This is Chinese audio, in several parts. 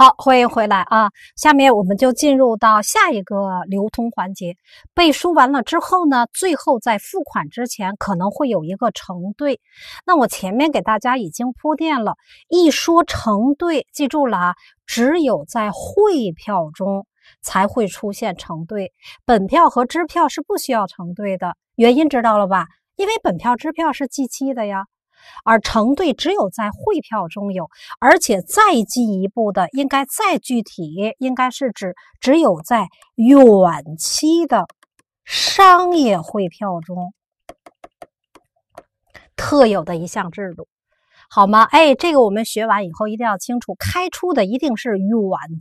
好，欢迎回来啊！下面我们就进入到下一个流通环节。背书完了之后呢，最后在付款之前可能会有一个承兑。那我前面给大家已经铺垫了，一说承兑，记住了啊，只有在汇票中才会出现承兑，本票和支票是不需要承兑的。原因知道了吧？因为本票、支票是计期的呀。而成对只有在汇票中有，而且再进一步的，应该再具体，应该是指只有在远期的商业汇票中，特有的一项制度。好吗？哎，这个我们学完以后一定要清楚，开出的一定是远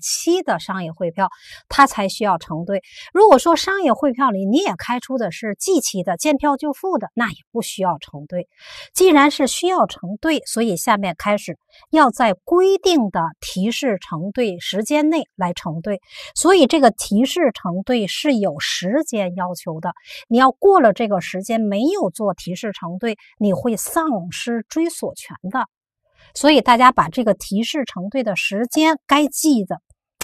期的商业汇票，它才需要承兑。如果说商业汇票里你也开出的是即期的、见票就付的，那也不需要承兑。既然是需要承兑，所以下面开始要在规定的提示承兑时间内来承兑。所以这个提示承兑是有时间要求的，你要过了这个时间没有做提示承兑，你会丧失追索权的。所以大家把这个提示成对的时间该记的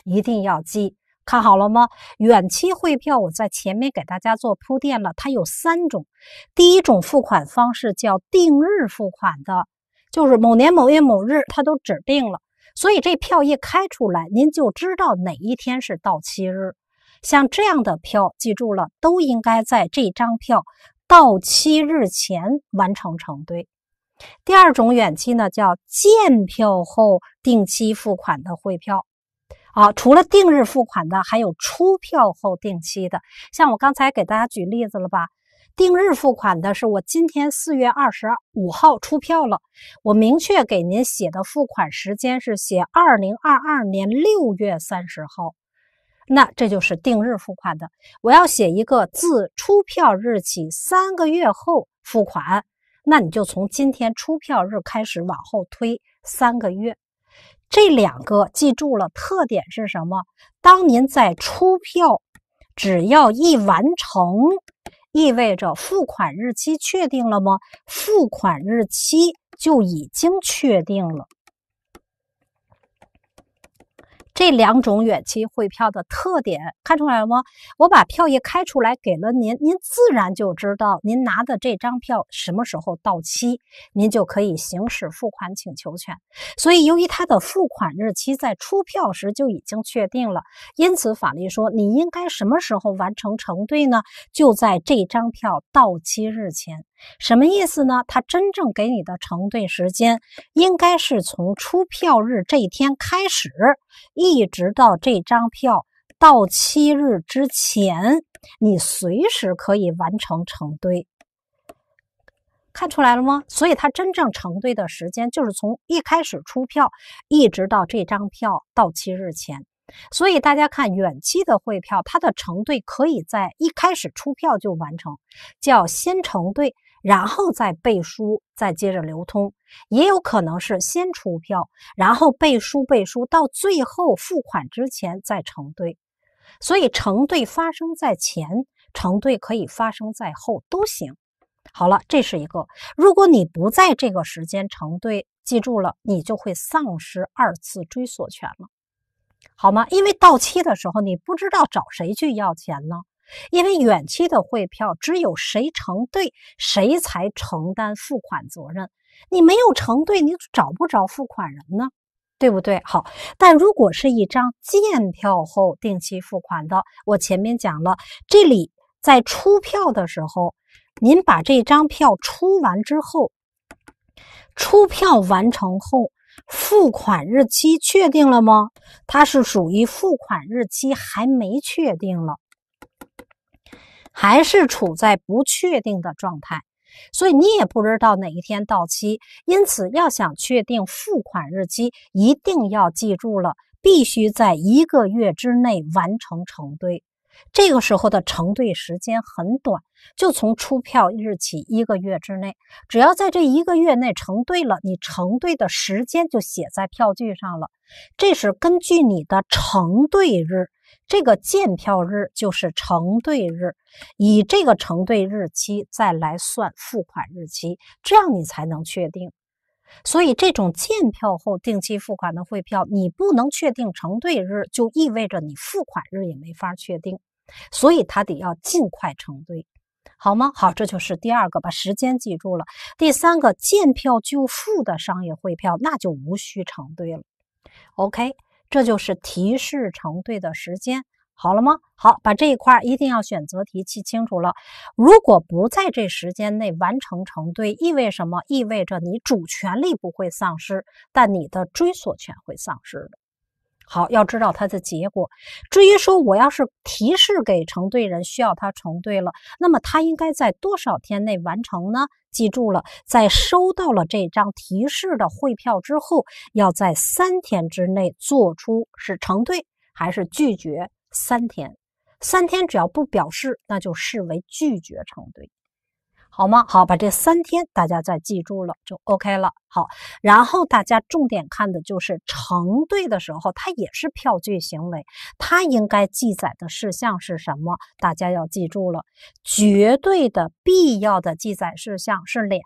一定要记，看好了吗？远期汇票我在前面给大家做铺垫了，它有三种，第一种付款方式叫定日付款的，就是某年某月某日，它都指定了，所以这票一开出来，您就知道哪一天是到期日。像这样的票，记住了，都应该在这张票到期日前完成成对。第二种远期呢，叫见票后定期付款的汇票。好，除了定日付款的，还有出票后定期的。像我刚才给大家举例子了吧？定日付款的是我今天四月二十五号出票了，我明确给您写的付款时间是写二零二二年六月三十号，那这就是定日付款的。我要写一个自出票日起三个月后付款。那你就从今天出票日开始往后推三个月，这两个记住了，特点是什么？当您在出票，只要一完成，意味着付款日期确定了吗？付款日期就已经确定了。这两种远期汇票的特点，看出来了吗？我把票业开出来给了您，您自然就知道您拿的这张票什么时候到期，您就可以行使付款请求权。所以，由于它的付款日期在出票时就已经确定了，因此法律说，你应该什么时候完成承兑呢？就在这张票到期日前。什么意思呢？它真正给你的承兑时间，应该是从出票日这一天开始，一直到这张票到期日之前，你随时可以完成承兑。看出来了吗？所以它真正承兑的时间，就是从一开始出票，一直到这张票到期日前。所以大家看远期的汇票，它的承兑可以在一开始出票就完成，叫先承兑。然后再背书，再接着流通，也有可能是先出票，然后背书，背书到最后付款之前再承兑，所以承兑发生在前，承兑可以发生在后都行。好了，这是一个。如果你不在这个时间承兑，记住了，你就会丧失二次追索权了，好吗？因为到期的时候你不知道找谁去要钱呢。因为远期的汇票，只有谁承兑，谁才承担付款责任。你没有承兑，你找不着付款人呢，对不对？好，但如果是一张建票后定期付款的，我前面讲了，这里在出票的时候，您把这张票出完之后，出票完成后，付款日期确定了吗？它是属于付款日期还没确定了。还是处在不确定的状态，所以你也不知道哪一天到期。因此，要想确定付款日期，一定要记住了，必须在一个月之内完成承兑。这个时候的承兑时间很短，就从出票日起一个月之内。只要在这一个月内承兑了，你承兑的时间就写在票据上了。这是根据你的承兑日。这个见票日就是承兑日，以这个承兑日期再来算付款日期，这样你才能确定。所以，这种见票后定期付款的汇票，你不能确定承兑日，就意味着你付款日也没法确定。所以，他得要尽快承兑，好吗？好，这就是第二个，把时间记住了。第三个，见票就付的商业汇票，那就无需承兑了。OK。这就是提示成对的时间，好了吗？好，把这一块儿一定要选择题记清楚了。如果不在这时间内完成成对，意味什么？意味着你主权利不会丧失，但你的追索权会丧失的。好，要知道它的结果。至于说我要是提示给承兑人需要他承兑了，那么他应该在多少天内完成呢？记住了，在收到了这张提示的汇票之后，要在三天之内做出是承兑还是拒绝。三天，三天只要不表示，那就视为拒绝承兑。好吗？好，把这三天大家再记住了就 OK 了。好，然后大家重点看的就是承兑的时候，它也是票据行为，它应该记载的事项是什么？大家要记住了，绝对的必要的记载事项是俩：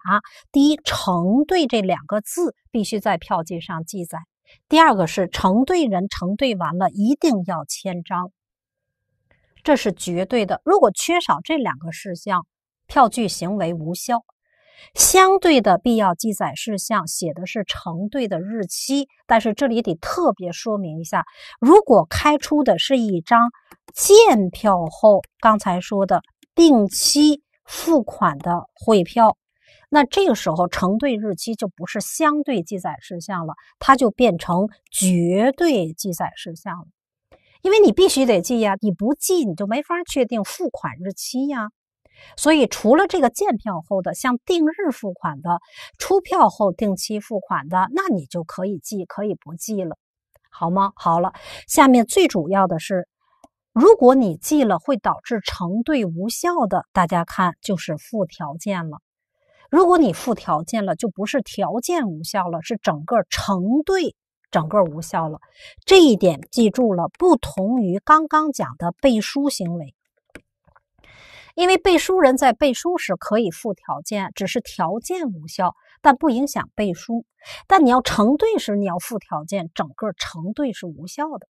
第一，承兑这两个字必须在票据上记载；第二个是承兑人承兑完了，一定要签章，这是绝对的。如果缺少这两个事项，票据行为无效，相对的必要记载事项写的是承兑的日期，但是这里得特别说明一下，如果开出的是一张见票后刚才说的定期付款的汇票，那这个时候承兑日期就不是相对记载事项了，它就变成绝对记载事项了，因为你必须得记呀，你不记你就没法确定付款日期呀。所以，除了这个见票后的，像定日付款的、出票后定期付款的，那你就可以记，可以不记了，好吗？好了，下面最主要的是，如果你记了会导致承兑无效的，大家看就是附条件了。如果你附条件了，就不是条件无效了，是整个承兑整个无效了。这一点记住了，不同于刚刚讲的背书行为。因为背书人在背书时可以附条件，只是条件无效，但不影响背书。但你要承兑时，你要附条件，整个承兑是无效的，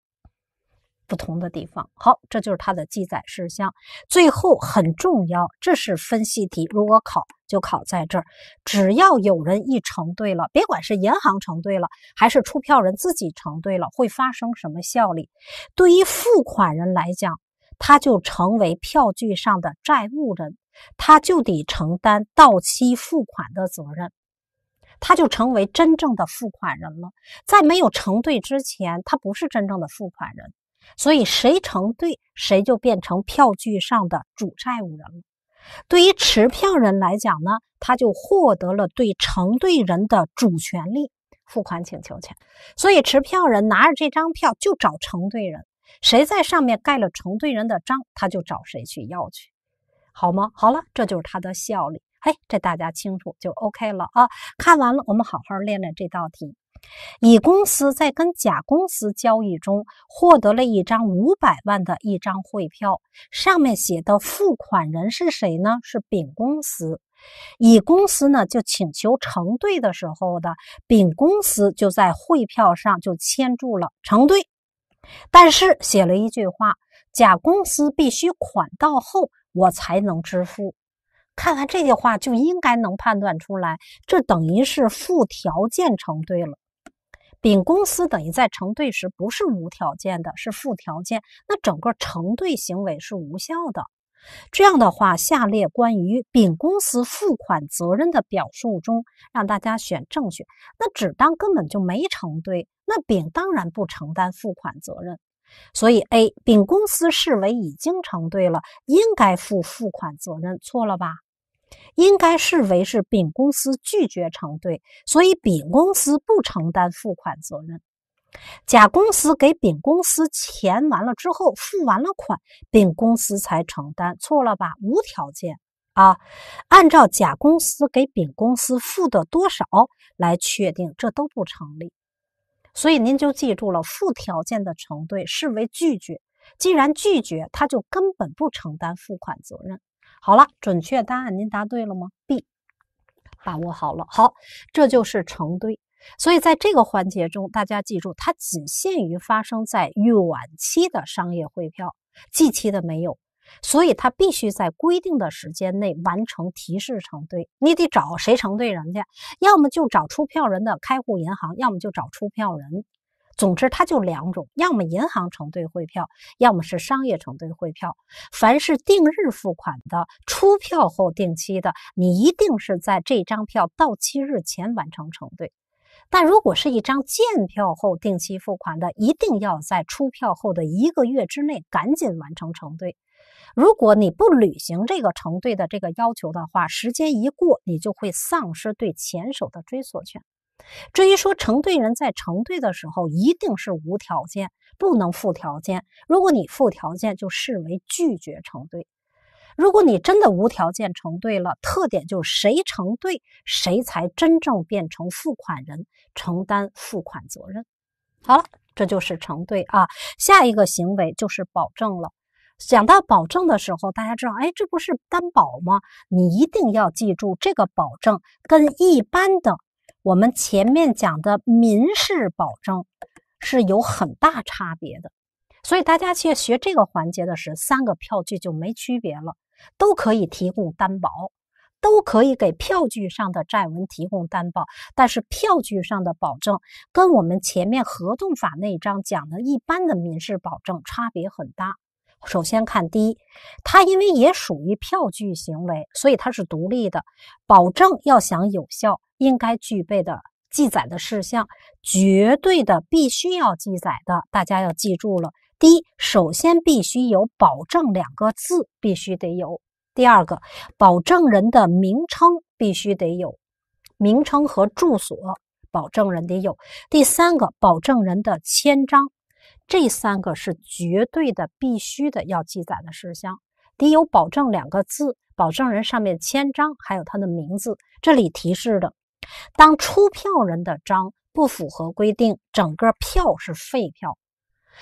不同的地方。好，这就是它的记载事项。最后很重要，这是分析题，如果考就考在这儿。只要有人一承兑了，别管是银行承兑了，还是出票人自己承兑了，会发生什么效力？对于付款人来讲。他就成为票据上的债务人，他就得承担到期付款的责任，他就成为真正的付款人了。在没有承兑之前，他不是真正的付款人，所以谁承兑，谁就变成票据上的主债务人。了。对于持票人来讲呢，他就获得了对承兑人的主权利，付款请求权。所以，持票人拿着这张票就找承兑人。谁在上面盖了承兑人的章，他就找谁去要去，好吗？好了，这就是它的效力。哎，这大家清楚就 OK 了啊。看完了，我们好好练练这道题。乙公司在跟甲公司交易中获得了一张五百万的一张汇票，上面写的付款人是谁呢？是丙公司。乙公司呢，就请求承兑的时候的丙公司就在汇票上就签注了承兑。但是写了一句话，甲公司必须款到后我才能支付。看完这句话，就应该能判断出来，这等于是附条件承兑了。丙公司等于在承兑时不是无条件的，是附条件，那整个承兑行为是无效的。这样的话，下列关于丙公司付款责任的表述中，让大家选正确，那只当根本就没承兑。那丙当然不承担付款责任，所以 A 丙公司视为已经承兑了，应该负付款责任，错了吧？应该视为是丙公司拒绝承兑，所以丙公司不承担付款责任。甲公司给丙公司钱完了之后，付完了款，丙公司才承担，错了吧？无条件啊，按照甲公司给丙公司付的多少来确定，这都不成立。所以您就记住了，附条件的承兑视为拒绝。既然拒绝，他就根本不承担付款责任。好了，准确答案您答对了吗？B，把握好了。好，这就是承兑。所以在这个环节中，大家记住，它仅限于发生在远期的商业汇票，近期的没有。所以，他必须在规定的时间内完成提示承兑。你得找谁承兑人去？要么就找出票人的开户银行，要么就找出票人。总之，它就两种：要么银行承兑汇票，要么是商业承兑汇票。凡是定日付款的、出票后定期的，你一定是在这张票到期日前完成承兑。但如果是一张见票后定期付款的，一定要在出票后的一个月之内赶紧完成承兑。如果你不履行这个承兑的这个要求的话，时间一过，你就会丧失对前手的追索权。至于说承兑人在承兑的时候一定是无条件，不能附条件。如果你附条件，就视为拒绝承兑。如果你真的无条件承兑了，特点就是谁承兑，谁才真正变成付款人，承担付款责任。好了，这就是承兑啊。下一个行为就是保证了。讲到保证的时候，大家知道，哎，这不是担保吗？你一定要记住，这个保证跟一般的我们前面讲的民事保证是有很大差别的。所以大家去学这个环节的时候，三个票据就没区别了，都可以提供担保，都可以给票据上的债文提供担保。但是票据上的保证跟我们前面合同法那章讲的一般的民事保证差别很大。首先看第一，它因为也属于票据行为，所以它是独立的。保证要想有效，应该具备的记载的事项，绝对的必须要记载的，大家要记住了。第一，首先必须有“保证”两个字，必须得有；第二个，保证人的名称必须得有，名称和住所，保证人得有；第三个，保证人的签章。这三个是绝对的、必须的要记载的事项，得有“保证”两个字，保证人上面签章，还有他的名字。这里提示的，当出票人的章不符合规定，整个票是废票。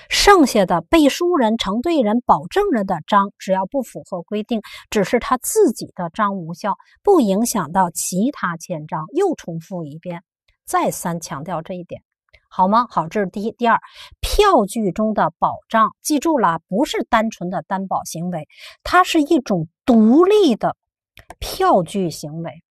剩下的背书人、承兑人、保证人的章，只要不符合规定，只是他自己的章无效，不影响到其他签章。又重复一遍，再三强调这一点。好吗？好，这是第一、第二，票据中的保障，记住了，不是单纯的担保行为，它是一种独立的票据行为，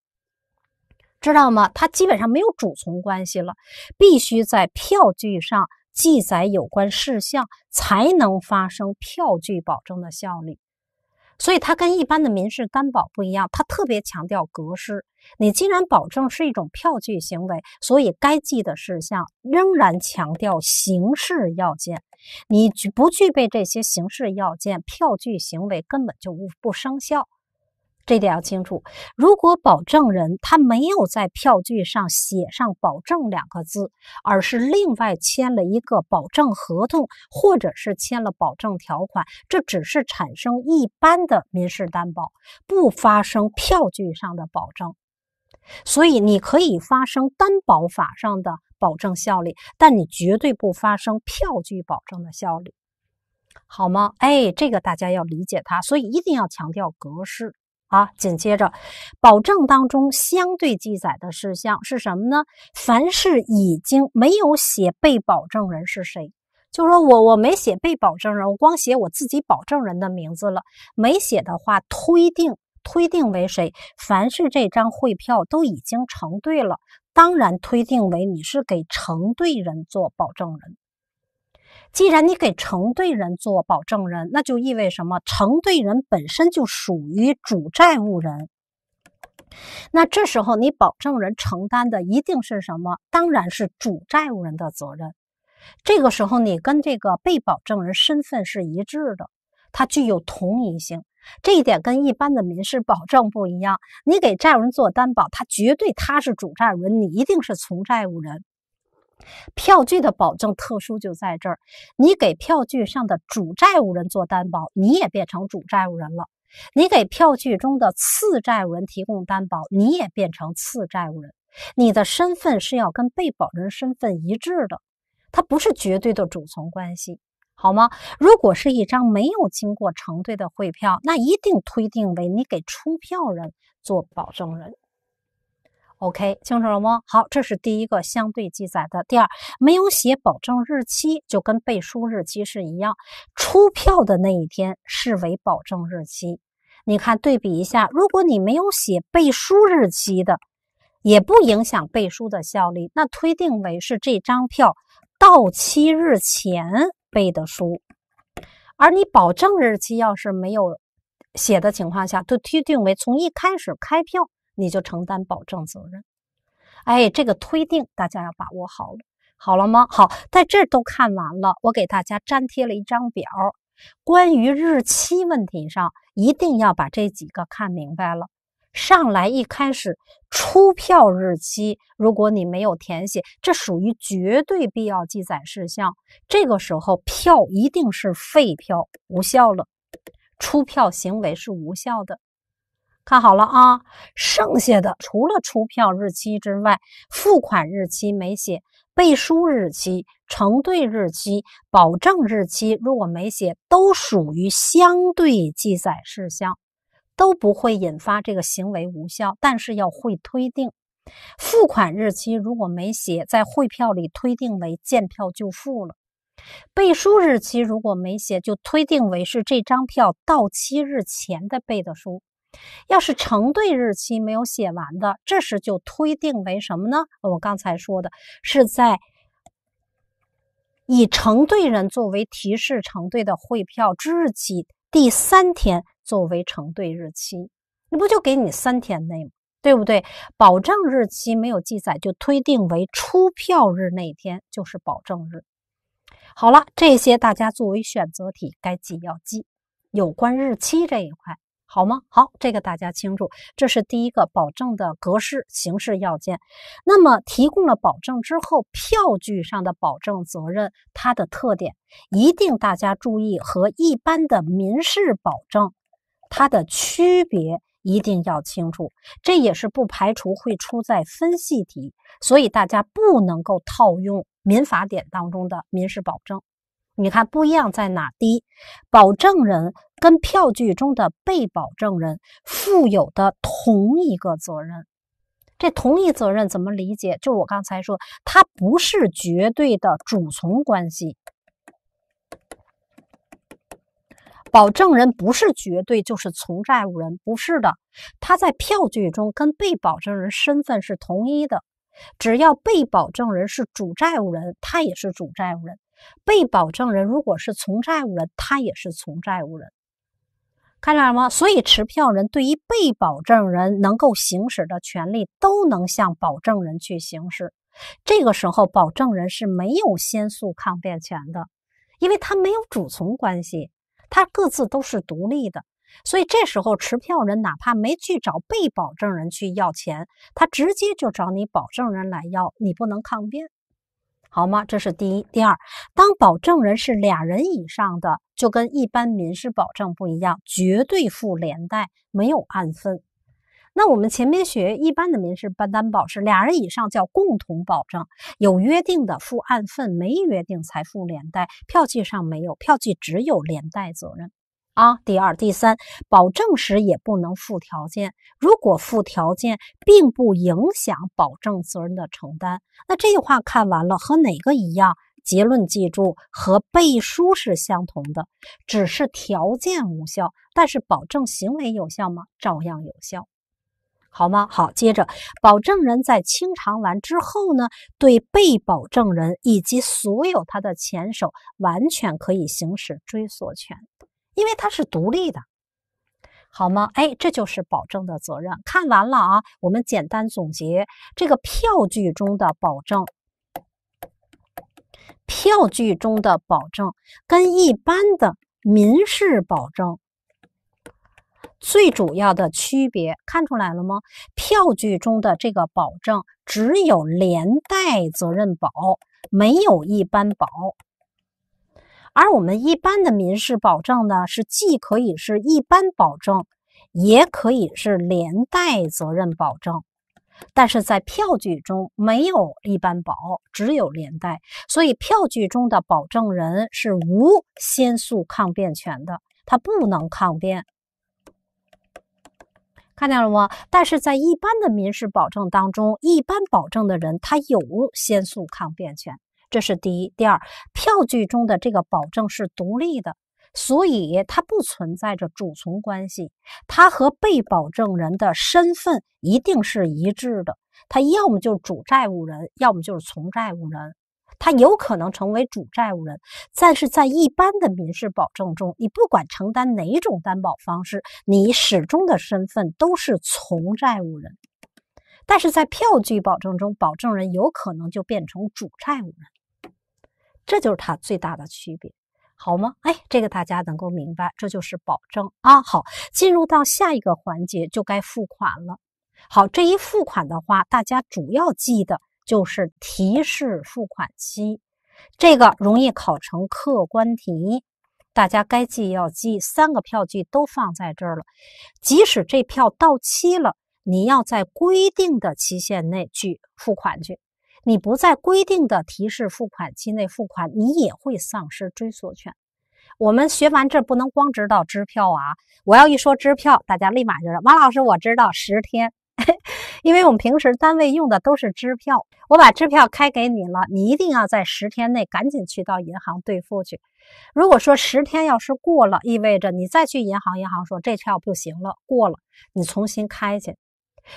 知道吗？它基本上没有主从关系了，必须在票据上记载有关事项，才能发生票据保证的效力。所以它跟一般的民事担保不一样，它特别强调格式。你既然保证是一种票据行为，所以该记的事项仍然强调形式要件。你不具备这些形式要件，票据行为根本就不不生效。这点要清楚。如果保证人他没有在票据上写上“保证”两个字，而是另外签了一个保证合同，或者是签了保证条款，这只是产生一般的民事担保，不发生票据上的保证。所以你可以发生担保法上的保证效力，但你绝对不发生票据保证的效力，好吗？哎，这个大家要理解它，所以一定要强调格式。啊。紧接着，保证当中相对记载的事项是什么呢？凡是已经没有写被保证人是谁，就说我我没写被保证人，我光写我自己保证人的名字了。没写的话，推定推定为谁？凡是这张汇票都已经承兑了，当然推定为你是给承兑人做保证人。既然你给承兑人做保证人，那就意味什么？承兑人本身就属于主债务人，那这时候你保证人承担的一定是什么？当然是主债务人的责任。这个时候你跟这个被保证人身份是一致的，它具有同一性。这一点跟一般的民事保证不一样。你给债务人做担保，他绝对他是主债务人，你一定是从债务人。票据的保证特殊就在这儿，你给票据上的主债务人做担保，你也变成主债务人了；你给票据中的次债务人提供担保，你也变成次债务人。你的身份是要跟被保人身份一致的，它不是绝对的主从关系，好吗？如果是一张没有经过承兑的汇票，那一定推定为你给出票人做保证人。OK，清楚了吗？好，这是第一个相对记载的。第二，没有写保证日期，就跟背书日期是一样，出票的那一天视为保证日期。你看，对比一下，如果你没有写背书日期的，也不影响背书的效力，那推定为是这张票到期日前背的书。而你保证日期要是没有写的情况下，都推定为从一开始开票。你就承担保证责任，哎，这个推定大家要把握好了，好了吗？好，在这儿都看完了，我给大家粘贴了一张表，关于日期问题上，一定要把这几个看明白了。上来一开始出票日期，如果你没有填写，这属于绝对必要记载事项，这个时候票一定是废票，无效了，出票行为是无效的。看好了啊，剩下的除了出票日期之外，付款日期没写，背书日期、承兑日期、保证日期如果没写，都属于相对记载事项，都不会引发这个行为无效。但是要会推定，付款日期如果没写，在汇票里推定为见票就付了；背书日期如果没写，就推定为是这张票到期日前的背的书。要是承兑日期没有写完的，这时就推定为什么呢？我刚才说的是在以承兑人作为提示承兑的汇票之日起第三天作为承兑日期，那不就给你三天内吗？对不对？保证日期没有记载，就推定为出票日那天就是保证日。好了，这些大家作为选择题该记要记，有关日期这一块。好吗？好，这个大家清楚，这是第一个保证的格式形式要件。那么提供了保证之后，票据上的保证责任它的特点，一定大家注意和一般的民事保证它的区别，一定要清楚。这也是不排除会出在分析题，所以大家不能够套用民法典当中的民事保证。你看不一样在哪？第一，保证人跟票据中的被保证人负有的同一个责任。这同一责任怎么理解？就是我刚才说，它不是绝对的主从关系。保证人不是绝对就是从债务人，不是的。他在票据中跟被保证人身份是同一的。只要被保证人是主债务人，他也是主债务人。被保证人如果是从债务人，他也是从债务人，看见了吗？所以持票人对于被保证人能够行使的权利，都能向保证人去行使。这个时候，保证人是没有先诉抗辩权的，因为他没有主从关系，他各自都是独立的。所以这时候，持票人哪怕没去找被保证人去要钱，他直接就找你保证人来要，你不能抗辩。好吗？这是第一、第二。当保证人是俩人以上的，就跟一般民事保证不一样，绝对负连带，没有按份。那我们前面学一般的民事办担保是俩人以上叫共同保证，有约定的负按份，没约定才负连带。票据上没有，票据只有连带责任。啊，第二、第三，保证时也不能附条件。如果附条件，并不影响保证责任的承担。那这句话看完了，和哪个一样？结论记住，和背书是相同的，只是条件无效，但是保证行为有效吗？照样有效，好吗？好，接着，保证人在清偿完之后呢，对被保证人以及所有他的前手，完全可以行使追索权。因为它是独立的，好吗？哎，这就是保证的责任。看完了啊，我们简单总结这个票据中的保证。票据中的保证跟一般的民事保证最主要的区别，看出来了吗？票据中的这个保证只有连带责任保，没有一般保。而我们一般的民事保证呢，是既可以是一般保证，也可以是连带责任保证，但是在票据中没有一般保，只有连带，所以票据中的保证人是无先诉抗辩权的，他不能抗辩，看见了吗？但是在一般的民事保证当中，一般保证的人他有先诉抗辩权。这是第一，第二，票据中的这个保证是独立的，所以它不存在着主从关系，它和被保证人的身份一定是一致的，他要么就是主债务人，要么就是从债务人，他有可能成为主债务人，但是在一般的民事保证中，你不管承担哪种担保方式，你始终的身份都是从债务人，但是在票据保证中，保证人有可能就变成主债务人。这就是它最大的区别，好吗？哎，这个大家能够明白，这就是保证啊。好，进入到下一个环节，就该付款了。好，这一付款的话，大家主要记的就是提示付款期，这个容易考成客观题。大家该记要记，三个票据都放在这儿了。即使这票到期了，你要在规定的期限内去付款去。你不在规定的提示付款期内付款，你也会丧失追索权。我们学完这不能光知道支票啊！我要一说支票，大家立马就说：“王老师，我知道十天，因为我们平时单位用的都是支票，我把支票开给你了，你一定要在十天内赶紧去到银行兑付去。如果说十天要是过了，意味着你再去银行，银行说这票不行了，过了你重新开去。”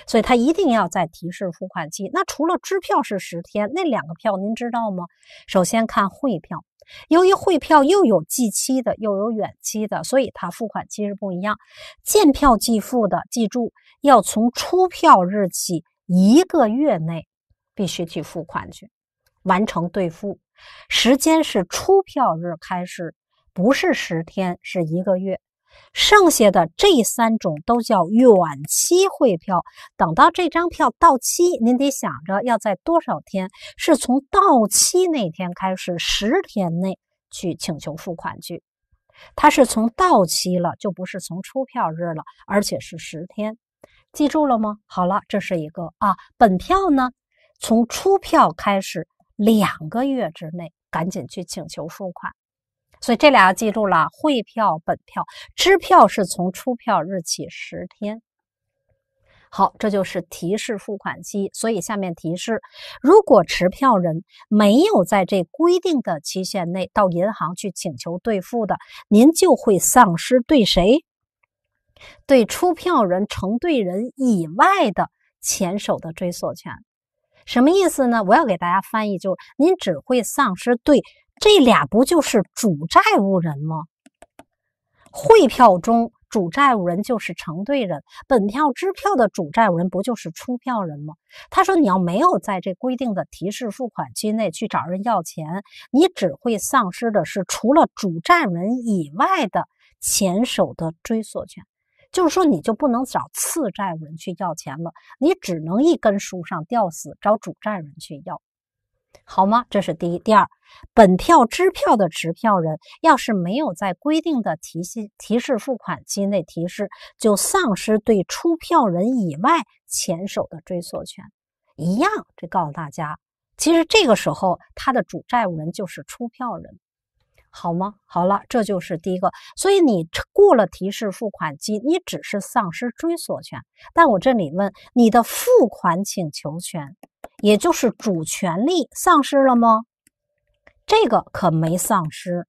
所以，他一定要在提示付款期。那除了支票是十天，那两个票您知道吗？首先看汇票，由于汇票又有计期的，又有远期的，所以它付款期是不一样。见票即付的，记住要从出票日起一个月内必须去付款去完成兑付，时间是出票日开始，不是十天，是一个月。剩下的这三种都叫远期汇票，等到这张票到期，您得想着要在多少天，是从到期那天开始十天内去请求付款去。它是从到期了，就不是从出票日了，而且是十天，记住了吗？好了，这是一个啊，本票呢，从出票开始两个月之内，赶紧去请求付款。所以这俩要记住了，汇票、本票、支票是从出票日起十天。好，这就是提示付款期。所以下面提示，如果持票人没有在这规定的期限内到银行去请求兑付的，您就会丧失对谁？对出票人、承兑人以外的前手的追索权。什么意思呢？我要给大家翻译，就是您只会丧失对。这俩不就是主债务人吗？汇票中主债务人就是承兑人，本票、支票的主债务人不就是出票人吗？他说：“你要没有在这规定的提示付款期内去找人要钱，你只会丧失的是除了主债务人以外的前手的追索权，就是说你就不能找次债务人去要钱了，你只能一根树上吊死，找主债务人去要。”好吗？这是第一、第二，本票、支票的持票人要是没有在规定的提示提示付款期内提示，就丧失对出票人以外前手的追索权。一样，这告诉大家，其实这个时候他的主债务人就是出票人，好吗？好了，这就是第一个。所以你过了提示付款期，你只是丧失追索权，但我这里问你的付款请求权。也就是主权利丧失了吗？这个可没丧失。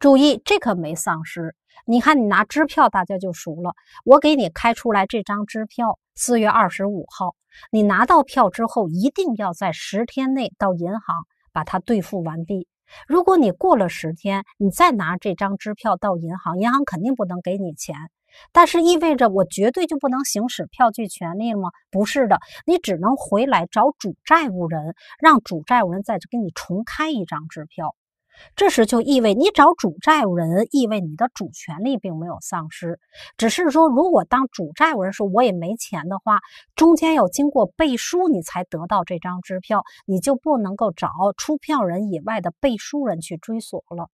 注意，这可没丧失。你看，你拿支票，大家就熟了。我给你开出来这张支票，四月二十五号。你拿到票之后，一定要在十天内到银行把它兑付完毕。如果你过了十天，你再拿这张支票到银行，银行肯定不能给你钱。但是意味着我绝对就不能行使票据权利了吗？不是的，你只能回来找主债务人，让主债务人再给你重开一张支票。这时就意味着你找主债务人，意味你的主权利并没有丧失，只是说如果当主债务人说我也没钱的话，中间要经过背书你才得到这张支票，你就不能够找出票人以外的背书人去追索了。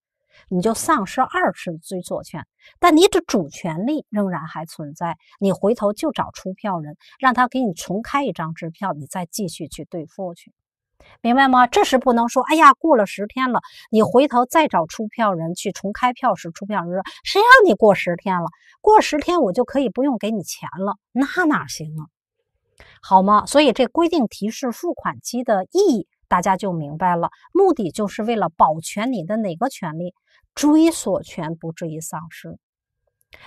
你就丧失二次追索权，但你的主权利仍然还存在。你回头就找出票人，让他给你重开一张支票，你再继续去兑付去，明白吗？这时不能说，哎呀，过了十天了，你回头再找出票人去重开票时，出票人说，谁让你过十天了？过十天我就可以不用给你钱了，那哪行啊？好吗？所以这规定提示付款期的意义，大家就明白了，目的就是为了保全你的哪个权利？追索权不至于丧失，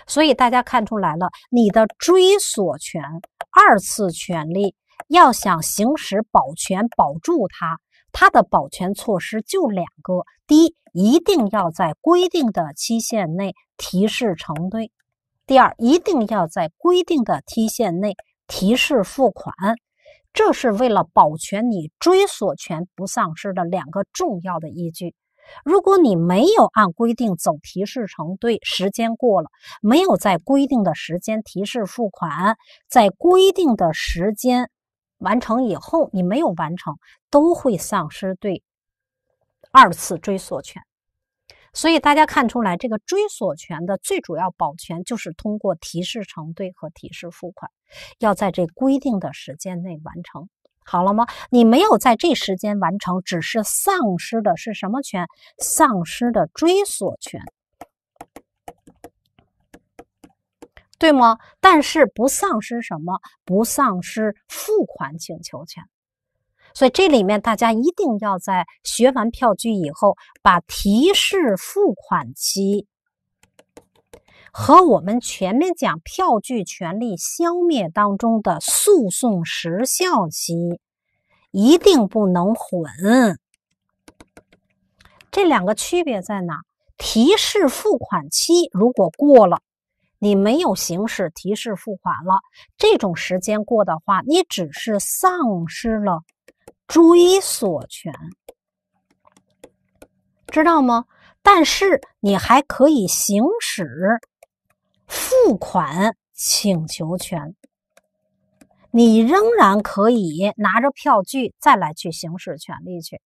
所以大家看出来了，你的追索权二次权利要想行使保全保住它，它的保全措施就两个：第一，一定要在规定的期限内提示承兑；第二，一定要在规定的期限内提示付款。这是为了保全你追索权不丧失的两个重要的依据。如果你没有按规定走提示成对，时间过了，没有在规定的时间提示付款，在规定的时间完成以后，你没有完成，都会丧失对二次追索权。所以大家看出来，这个追索权的最主要保全就是通过提示成对和提示付款，要在这规定的时间内完成。好了吗？你没有在这时间完成，只是丧失的是什么权？丧失的追索权，对吗？但是不丧失什么？不丧失付款请求权。所以这里面大家一定要在学完票据以后，把提示付款期。和我们前面讲票据权利消灭当中的诉讼时效期，一定不能混。这两个区别在哪？提示付款期如果过了，你没有行使提示付款了，这种时间过的话，你只是丧失了追索权，知道吗？但是你还可以行使。付款请求权，你仍然可以拿着票据再来去行使权利去，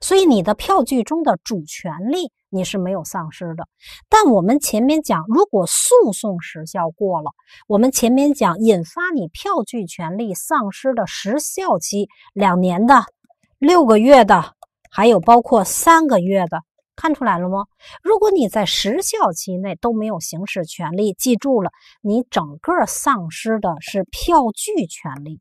所以你的票据中的主权利你是没有丧失的。但我们前面讲，如果诉讼时效过了，我们前面讲引发你票据权利丧失的时效期两年的、六个月的，还有包括三个月的。看出来了吗？如果你在时效期内都没有行使权利，记住了，你整个丧失的是票据权利。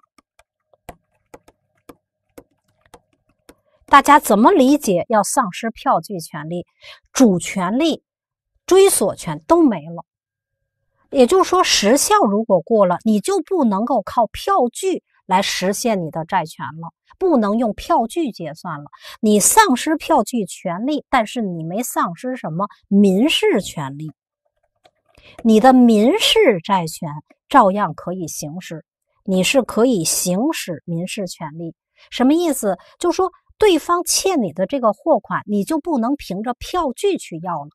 大家怎么理解？要丧失票据权利，主权利、追索权都没了。也就是说，时效如果过了，你就不能够靠票据。来实现你的债权了，不能用票据结算了。你丧失票据权利，但是你没丧失什么民事权利。你的民事债权照样可以行使，你是可以行使民事权利。什么意思？就说对方欠你的这个货款，你就不能凭着票据去要了，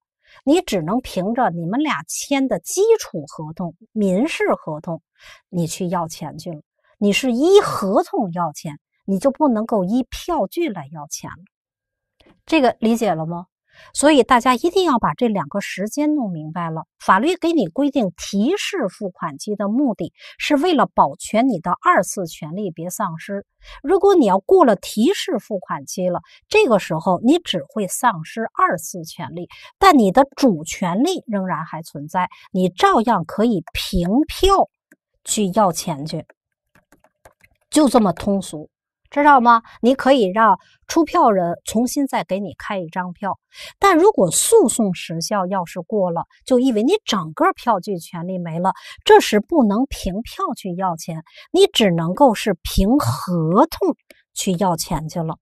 你只能凭着你们俩签的基础合同、民事合同，你去要钱去了。你是依合同要钱，你就不能够依票据来要钱了。这个理解了吗？所以大家一定要把这两个时间弄明白了。法律给你规定提示付款期的目的是为了保全你的二次权利，别丧失。如果你要过了提示付款期了，这个时候你只会丧失二次权利，但你的主权利仍然还存在，你照样可以凭票去要钱去。就这么通俗，知道吗？你可以让出票人重新再给你开一张票，但如果诉讼时效要是过了，就意味你整个票据权利没了，这时不能凭票去要钱，你只能够是凭合同去要钱去了。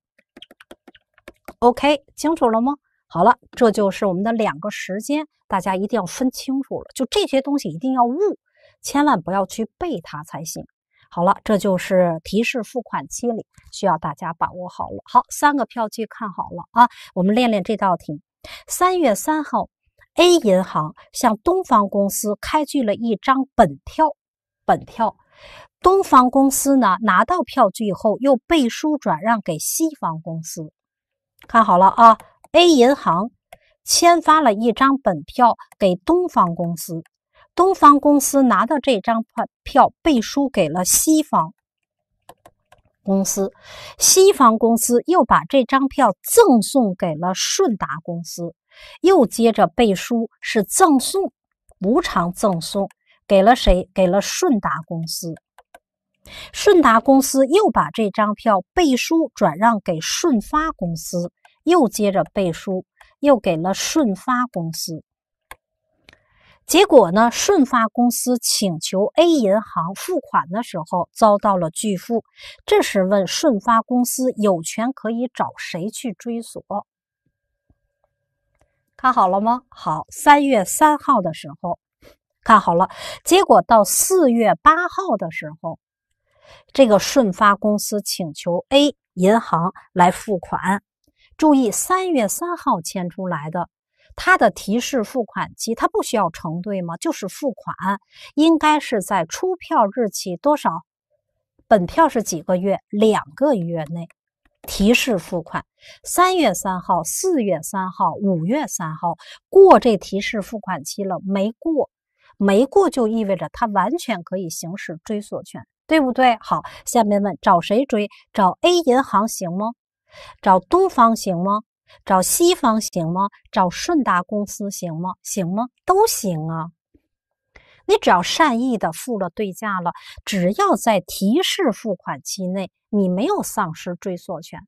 OK，清楚了吗？好了，这就是我们的两个时间，大家一定要分清楚了，就这些东西一定要悟，千万不要去背它才行。好了，这就是提示付款期里需要大家把握好了。好，三个票据看好了啊。我们练练这道题：三月三号，A 银行向东方公司开具了一张本票，本票。东方公司呢，拿到票据以后又背书转让给西方公司。看好了啊，A 银行签发了一张本票给东方公司。东方公司拿到这张票，背书给了西方公司。西方公司又把这张票赠送给了顺达公司，又接着背书是赠送，无偿赠送给了谁？给了顺达公司。顺达公司又把这张票背书转让给顺发公司，又接着背书又给了顺发公司。结果呢？顺发公司请求 A 银行付款的时候遭到了拒付。这时问顺发公司有权可以找谁去追索？看好了吗？好，三月三号的时候，看好了。结果到四月八号的时候，这个顺发公司请求 A 银行来付款。注意，三月三号签出来的。他的提示付款期，他不需要承兑吗？就是付款应该是在出票日期多少？本票是几个月？两个月内提示付款。三月三号、四月三号、五月三号过这提示付款期了没过？没过就意味着他完全可以行使追索权，对不对？好，下面问找谁追？找 A 银行行吗？找东方行吗？找西方行吗？找顺达公司行吗？行吗？都行啊！你只要善意的付了对价了，只要在提示付款期内，你没有丧失追索权。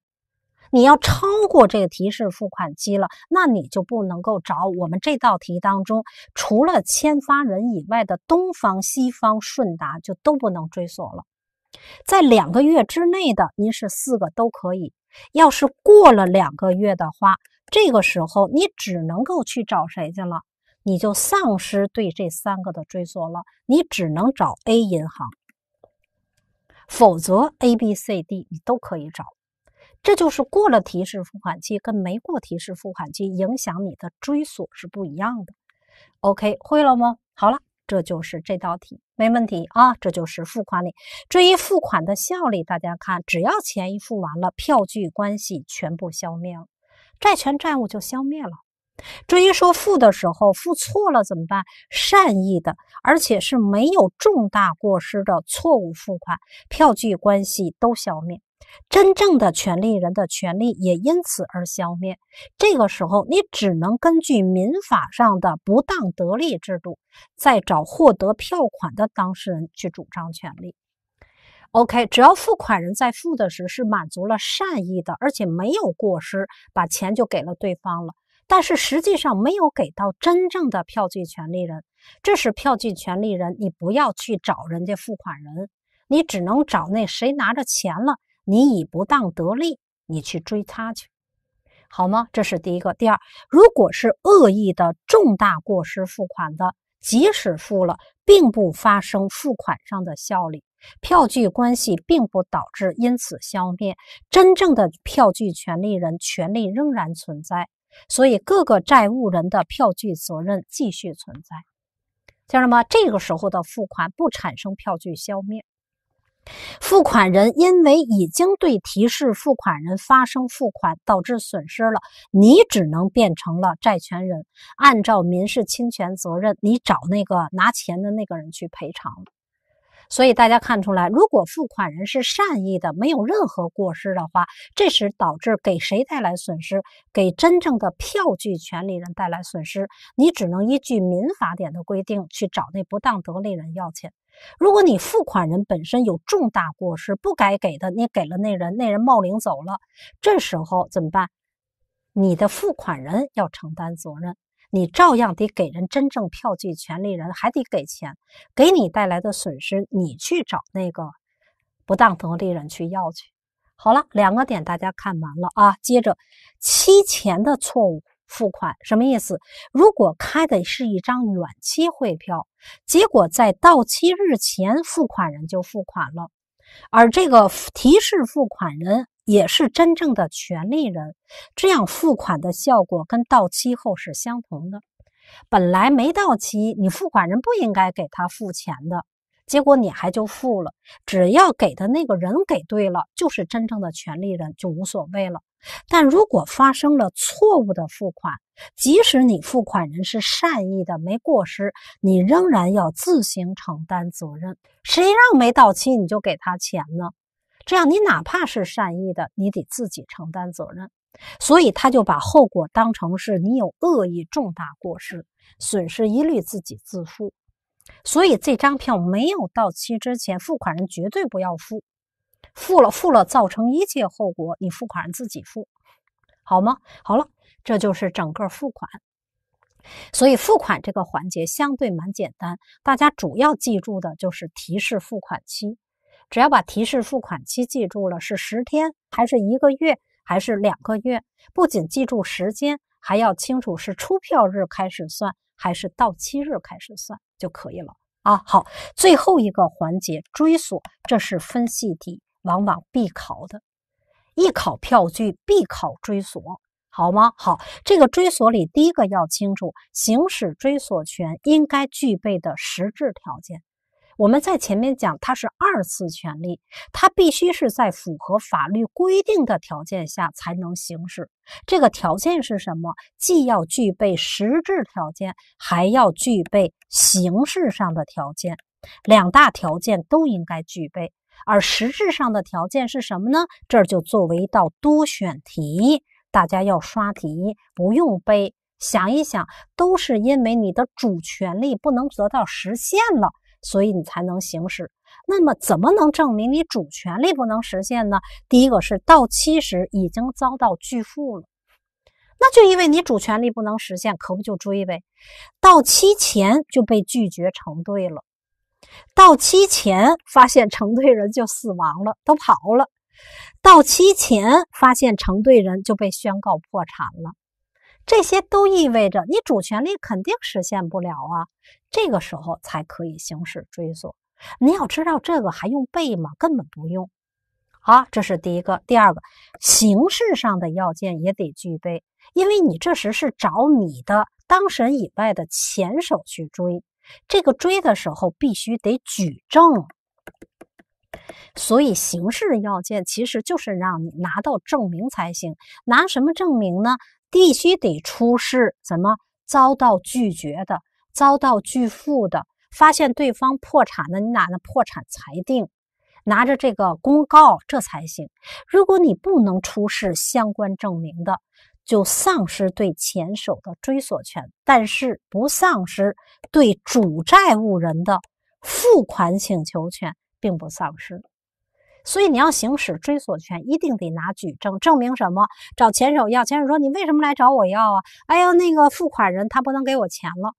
你要超过这个提示付款期了，那你就不能够找我们这道题当中除了签发人以外的东方、西方、顺达就都不能追索了。在两个月之内的，您是四个都可以。要是过了两个月的话，这个时候你只能够去找谁去了？你就丧失对这三个的追索了。你只能找 A 银行，否则 A、B、C、D 你都可以找。这就是过了提示付款期跟没过提示付款期影响你的追索是不一样的。OK，会了吗？好了。这就是这道题，没问题啊！这就是付款力。至于付款的效力，大家看，只要钱一付完了，票据关系全部消灭了，债权债务就消灭了。至于说付的时候付错了怎么办？善意的，而且是没有重大过失的错误付款，票据关系都消灭。真正的权利人的权利也因此而消灭。这个时候，你只能根据民法上的不当得利制度，再找获得票款的当事人去主张权利。OK，只要付款人在付的时是满足了善意的，而且没有过失，把钱就给了对方了。但是实际上没有给到真正的票据权利人，这是票据权利人，你不要去找人家付款人，你只能找那谁拿着钱了。你以不当得利，你去追他去，好吗？这是第一个。第二，如果是恶意的重大过失付款的，即使付了，并不发生付款上的效力，票据关系并不导致因此消灭，真正的票据权利人权利仍然存在，所以各个债务人的票据责任继续存在。叫什么？这个时候的付款不产生票据消灭。付款人因为已经对提示付款人发生付款，导致损失了，你只能变成了债权人，按照民事侵权责任，你找那个拿钱的那个人去赔偿所以大家看出来，如果付款人是善意的，没有任何过失的话，这时导致给谁带来损失？给真正的票据权利人带来损失，你只能依据民法典的规定去找那不当得利人要钱。如果你付款人本身有重大过失，不该给的你给了那人，那人冒领走了，这时候怎么办？你的付款人要承担责任，你照样得给人真正票据权利人还得给钱，给你带来的损失你去找那个不当得利人去要去。好了，两个点大家看完了啊，接着期前的错误。付款什么意思？如果开的是一张远期汇票，结果在到期日前付款人就付款了，而这个提示付款人也是真正的权利人，这样付款的效果跟到期后是相同的。本来没到期，你付款人不应该给他付钱的，结果你还就付了。只要给的那个人给对了，就是真正的权利人，就无所谓了。但如果发生了错误的付款，即使你付款人是善意的、没过失，你仍然要自行承担责任。谁让没到期你就给他钱呢？这样你哪怕是善意的，你得自己承担责任。所以他就把后果当成是你有恶意、重大过失，损失一律自己自负。所以这张票没有到期之前，付款人绝对不要付。付了，付了，造成一切后果，你付款自己付，好吗？好了，这就是整个付款。所以付款这个环节相对蛮简单，大家主要记住的就是提示付款期。只要把提示付款期记住了，是十天，还是一个月，还是两个月？不仅记住时间，还要清楚是出票日开始算，还是到期日开始算就可以了啊。好，最后一个环节追索，这是分析题。往往必考的，一考票据必考追索，好吗？好，这个追索里第一个要清楚，行使追索权应该具备的实质条件。我们在前面讲，它是二次权利，它必须是在符合法律规定的条件下才能行使。这个条件是什么？既要具备实质条件，还要具备形式上的条件，两大条件都应该具备。而实质上的条件是什么呢？这儿就作为一道多选题，大家要刷题，不用背，想一想，都是因为你的主权利不能得到实现了，所以你才能行使。那么，怎么能证明你主权利不能实现呢？第一个是到期时已经遭到拒付了，那就因为你主权利不能实现，可不就追呗？到期前就被拒绝成对了。到期前发现承兑人就死亡了，都跑了；到期前发现承兑人就被宣告破产了，这些都意味着你主权利肯定实现不了啊。这个时候才可以行使追索。你要知道这个还用背吗？根本不用。好，这是第一个，第二个，形式上的要件也得具备，因为你这时是找你的当事人以外的前手去追。这个追的时候必须得举证，所以形式要件其实就是让你拿到证明才行。拿什么证明呢？必须得出示什么遭到拒绝的、遭到拒付的、发现对方破产的，你拿那破产裁定，拿着这个公告这才行。如果你不能出示相关证明的，就丧失对前手的追索权，但是不丧失对主债务人的付款请求权，并不丧失。所以你要行使追索权，一定得拿举证证明什么？找前手要，前手说你为什么来找我要啊？哎呦，那个付款人他不能给我钱了，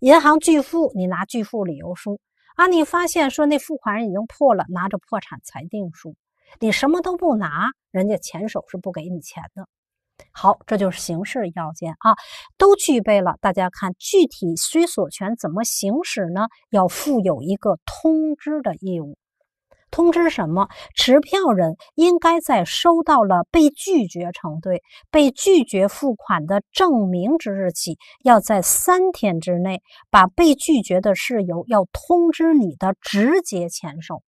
银行拒付，你拿拒付理由书啊？你发现说那付款人已经破了，拿着破产裁定书，你什么都不拿，人家前手是不给你钱的。好，这就是形式要件啊，都具备了。大家看，具体追索权怎么行使呢？要负有一个通知的义务。通知什么？持票人应该在收到了被拒绝承兑、被拒绝付款的证明之日起，要在三天之内把被拒绝的事由要通知你的直接前手。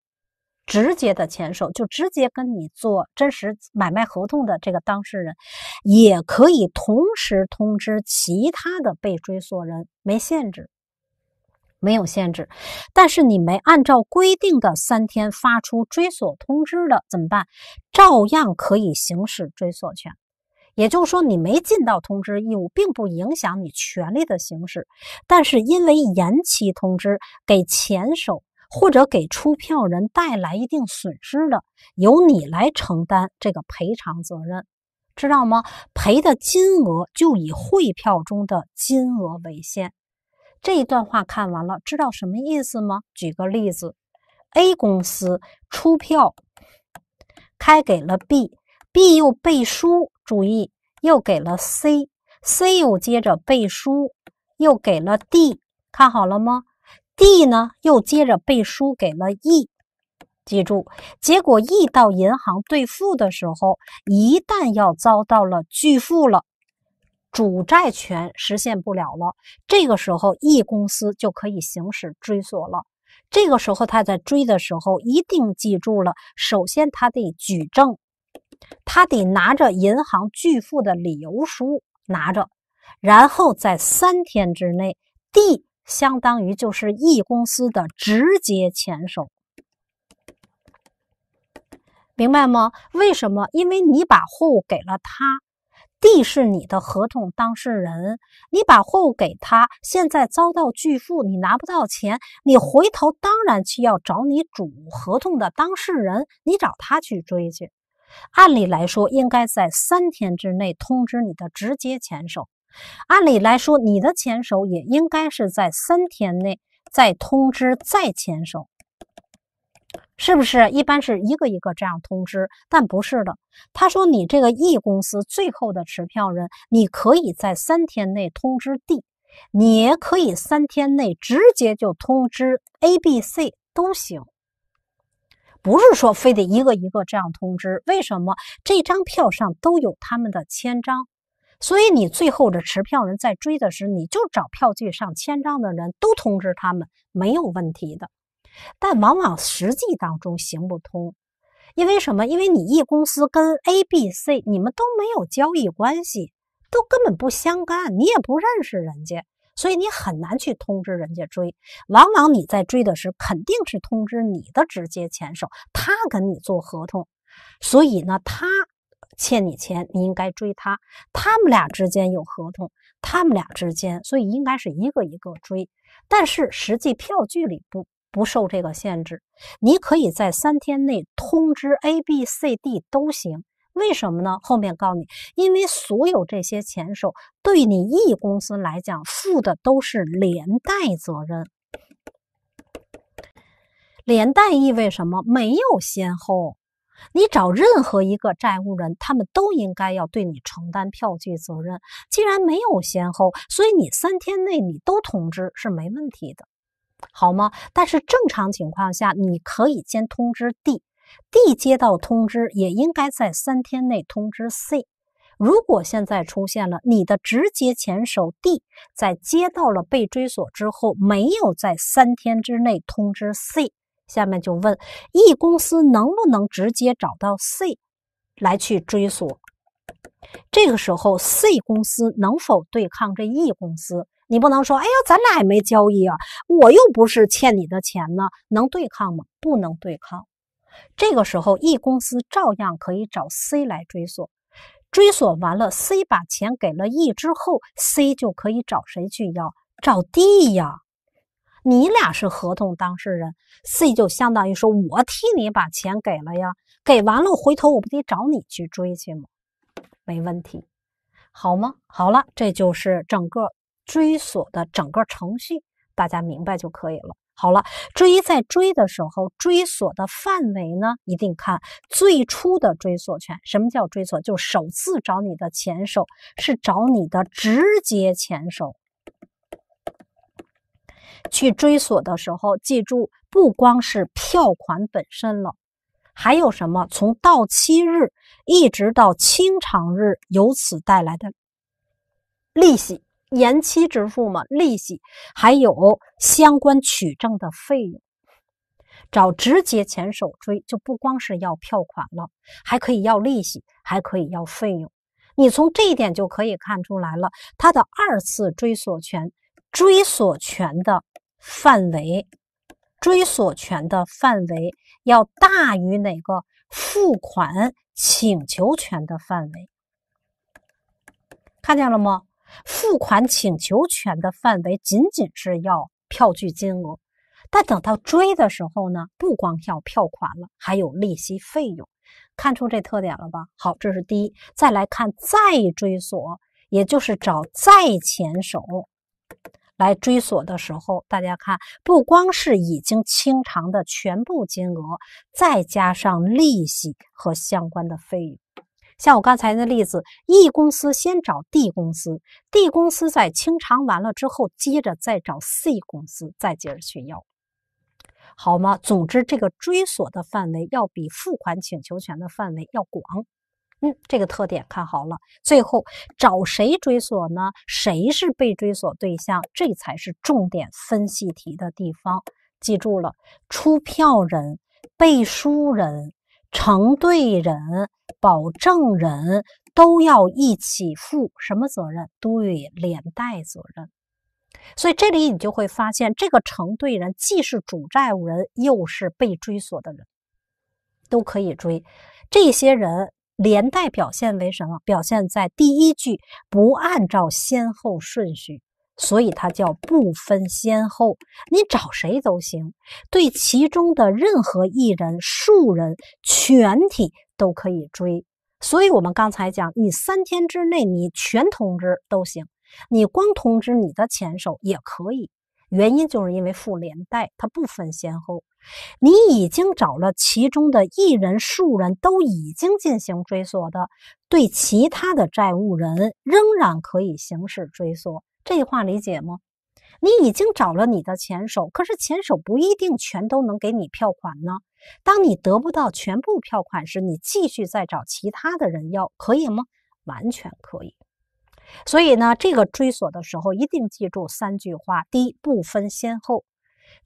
直接的前手就直接跟你做真实买卖合同的这个当事人，也可以同时通知其他的被追索人，没限制，没有限制。但是你没按照规定的三天发出追索通知的怎么办？照样可以行使追索权。也就是说，你没尽到通知义务，并不影响你权利的行使。但是因为延期通知给前手。或者给出票人带来一定损失的，由你来承担这个赔偿责任，知道吗？赔的金额就以汇票中的金额为限。这一段话看完了，知道什么意思吗？举个例子，A 公司出票开给了 B，B 又背书，注意又给了 C，C 又接着背书，又给了 D，看好了吗？D 呢，又接着背书给了 E，记住，结果 E 到银行兑付的时候，一旦要遭到了拒付了，主债权实现不了了，这个时候 E 公司就可以行使追索了。这个时候他在追的时候，一定记住了，首先他得举证，他得拿着银行拒付的理由书拿着，然后在三天之内 D。相当于就是 E 公司的直接前手，明白吗？为什么？因为你把货物给了他，D 是你的合同当事人，你把货物给他，现在遭到拒付，你拿不到钱，你回头当然去要找你主合同的当事人，你找他去追去。按理来说，应该在三天之内通知你的直接前手。按理来说，你的签收也应该是在三天内再通知再签收，是不是？一般是一个一个这样通知，但不是的。他说，你这个 E 公司最后的持票人，你可以在三天内通知 D，你也可以三天内直接就通知 A、B、C 都行，不是说非得一个一个这样通知。为什么？这张票上都有他们的签章。所以你最后的持票人在追的时候，你就找票据上签章的人都通知他们，没有问题的。但往往实际当中行不通，因为什么？因为你一公司跟 A、B、C 你们都没有交易关系，都根本不相干，你也不认识人家，所以你很难去通知人家追。往往你在追的时候，肯定是通知你的直接前手，他跟你做合同，所以呢，他。欠你钱，你应该追他。他们俩之间有合同，他们俩之间，所以应该是一个一个追。但是实际票据里不不受这个限制，你可以在三天内通知 A、B、C、D 都行。为什么呢？后面告诉你，因为所有这些钱手对你 E 公司来讲，负的都是连带责任。连带意味什么？没有先后。你找任何一个债务人，他们都应该要对你承担票据责任。既然没有先后，所以你三天内你都通知是没问题的，好吗？但是正常情况下，你可以先通知 D，D 接到通知也应该在三天内通知 C。如果现在出现了你的直接前手 D 在接到了被追索之后，没有在三天之内通知 C。下面就问 E 公司能不能直接找到 C 来去追索？这个时候 C 公司能否对抗这 E 公司？你不能说，哎呀，咱俩也没交易啊，我又不是欠你的钱呢，能对抗吗？不能对抗。这个时候 E 公司照样可以找 C 来追索，追索完了，C 把钱给了 E 之后，C 就可以找谁去要？找 D 呀。你俩是合同当事人，C 就相当于说我替你把钱给了呀，给完了回头我不得找你去追去吗？没问题，好吗？好了，这就是整个追索的整个程序，大家明白就可以了。好了，追在追的时候，追索的范围呢，一定看最初的追索权。什么叫追索？就首次找你的前手，是找你的直接前手。去追索的时候，记住不光是票款本身了，还有什么？从到期日一直到清偿日，由此带来的利息、延期支付嘛，利息，还有相关取证的费用。找直接前手追，就不光是要票款了，还可以要利息，还可以要费用。你从这一点就可以看出来了，他的二次追索权。追索权的范围，追索权的范围要大于哪个付款请求权的范围，看见了吗？付款请求权的范围仅仅是要票据金额，但等到追的时候呢，不光要票款了，还有利息费用。看出这特点了吧？好，这是第一。再来看再追索，也就是找再前手。来追索的时候，大家看，不光是已经清偿的全部金额，再加上利息和相关的费用。像我刚才那例子，E 公司先找 D 公司，D 公司在清偿完了之后，接着再找 C 公司，再接着去要，好吗？总之，这个追索的范围要比付款请求权的范围要广。嗯，这个特点看好了。最后找谁追索呢？谁是被追索对象？这才是重点分析题的地方。记住了，出票人、背书人、承兑人、保证人都要一起负什么责任？对，连带责任。所以这里你就会发现，这个承兑人既是主债务人，又是被追索的人，都可以追这些人。连带表现为什么？表现在第一句不按照先后顺序，所以它叫不分先后。你找谁都行，对其中的任何一人、数人、全体都可以追。所以我们刚才讲，你三天之内你全通知都行，你光通知你的前手也可以。原因就是因为负连带，它不分先后。你已经找了其中的一人、数人都已经进行追索的，对其他的债务人仍然可以行使追索。这话理解吗？你已经找了你的前手，可是前手不一定全都能给你票款呢。当你得不到全部票款时，你继续再找其他的人要，可以吗？完全可以。所以呢，这个追索的时候一定记住三句话：第一，不分先后。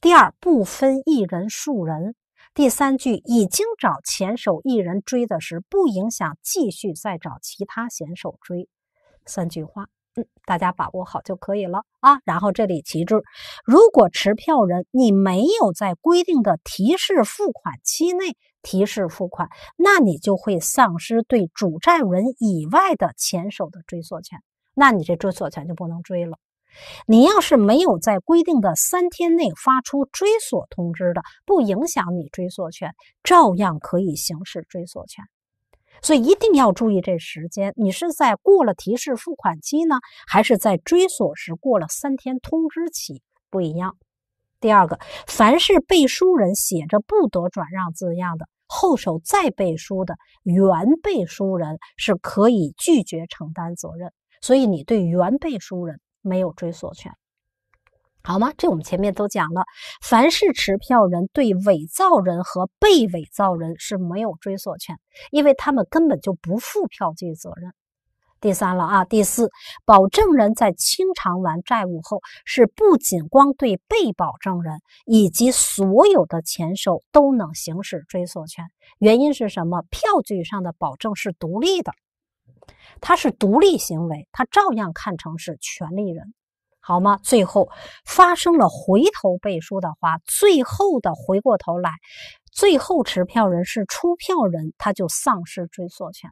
第二，不分一人数人；第三句，已经找前手一人追的时，不影响继续再找其他前手追。三句话，嗯，大家把握好就可以了啊。然后这里提示，如果持票人你没有在规定的提示付款期内提示付款，那你就会丧失对主债务人以外的前手的追索权，那你这追索权就不能追了。你要是没有在规定的三天内发出追索通知的，不影响你追索权，照样可以行使追索权。所以一定要注意这时间，你是在过了提示付款期呢，还是在追索时过了三天通知期，不一样。第二个，凡是背书人写着不得转让字样的，后手再背书的原背书人是可以拒绝承担责任。所以你对原背书人。没有追索权，好吗？这我们前面都讲了，凡是持票人对伪造人和被伪造人是没有追索权，因为他们根本就不负票据责任。第三了啊，第四，保证人在清偿完债务后，是不仅光对被保证人以及所有的前手都能行使追索权。原因是什么？票据上的保证是独立的。他是独立行为，他照样看成是权利人，好吗？最后发生了回头背书的话，最后的回过头来，最后持票人是出票人，他就丧失追索权，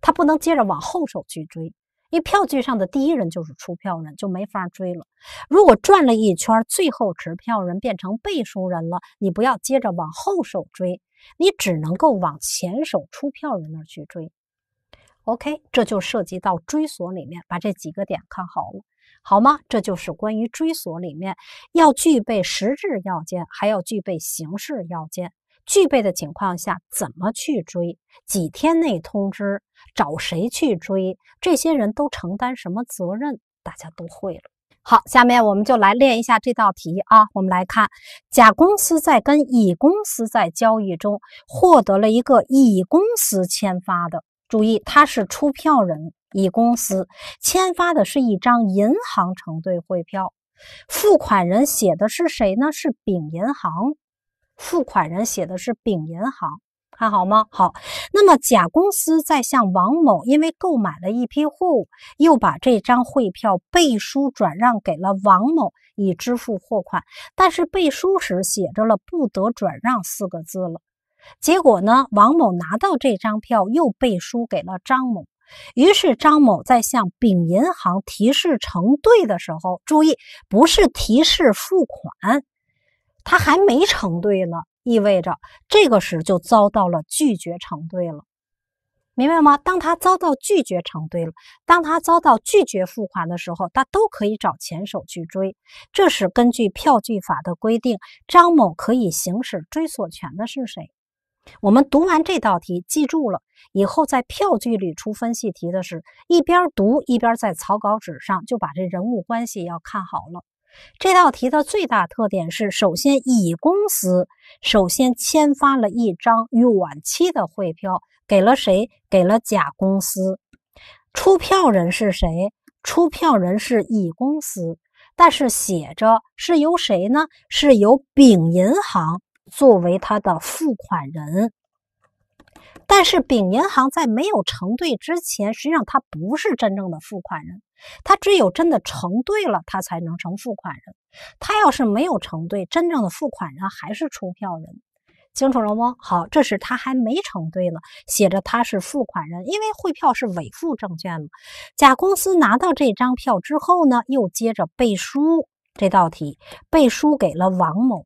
他不能接着往后手去追，因为票据上的第一人就是出票人，就没法追了。如果转了一圈，最后持票人变成背书人了，你不要接着往后手追，你只能够往前手出票人那儿去追。OK，这就涉及到追索里面，把这几个点看好了，好吗？这就是关于追索里面要具备实质要件，还要具备形式要件。具备的情况下，怎么去追？几天内通知，找谁去追？这些人都承担什么责任？大家都会了。好，下面我们就来练一下这道题啊。我们来看，甲公司在跟乙公司在交易中获得了一个乙公司签发的。注意，他是出票人乙公司签发的是一张银行承兑汇票，付款人写的是谁呢？是丙银行，付款人写的是丙银行，看好吗？好，那么甲公司在向王某因为购买了一批货物，又把这张汇票背书转让给了王某以支付货款，但是背书时写着了“不得转让”四个字了。结果呢？王某拿到这张票，又背书给了张某。于是张某在向丙银行提示承兑的时候，注意，不是提示付款，他还没承兑呢，意味着这个时就遭到了拒绝承兑了，明白吗？当他遭到拒绝承兑了，当他遭到拒绝付款的时候，他都可以找前手去追。这是根据票据法的规定，张某可以行使追索权的是谁？我们读完这道题，记住了以后，在票据里出分析题的，候，一边读一边在草稿纸上就把这人物关系要看好了。这道题的最大特点是，首先乙公司首先签发了一张远期的汇票，给了谁？给了甲公司。出票人是谁？出票人是乙公司，但是写着是由谁呢？是由丙银行。作为他的付款人，但是丙银行在没有承兑之前，实际上他不是真正的付款人，他只有真的承兑了，他才能成付款人。他要是没有承兑，真正的付款人还是出票人。清楚了吗？好，这是他还没承兑呢，写着他是付款人，因为汇票是伪付证券嘛。甲公司拿到这张票之后呢，又接着背书。这道题背书给了王某。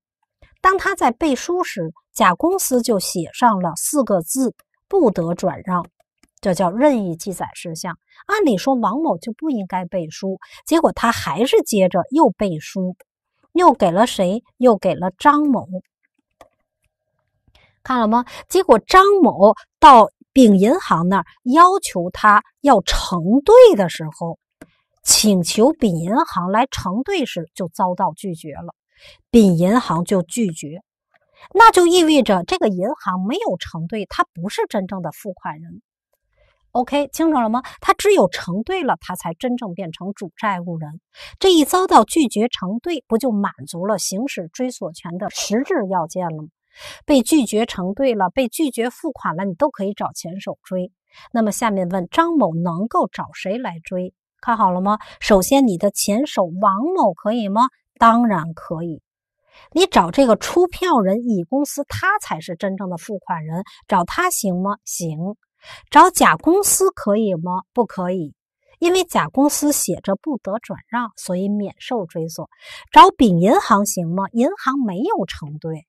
当他在背书时，甲公司就写上了四个字“不得转让”，这叫任意记载事项。按理说王某就不应该背书，结果他还是接着又背书，又给了谁？又给了张某。看了吗？结果张某到丙银行那儿要求他要承兑的时候，请求丙银行来承兑时就遭到拒绝了。丙银行就拒绝，那就意味着这个银行没有承兑，它不是真正的付款人。OK，清楚了吗？他只有承兑了，他才真正变成主债务人。这一遭到拒绝承兑，不就满足了行使追索权的实质要件了吗？被拒绝承兑了，被拒绝付款了，你都可以找前手追。那么下面问张某能够找谁来追？看好了吗？首先，你的前手王某可以吗？当然可以，你找这个出票人乙公司，他才是真正的付款人，找他行吗？行，找甲公司可以吗？不可以，因为甲公司写着不得转让，所以免受追索。找丙银行行吗？银行没有承兑，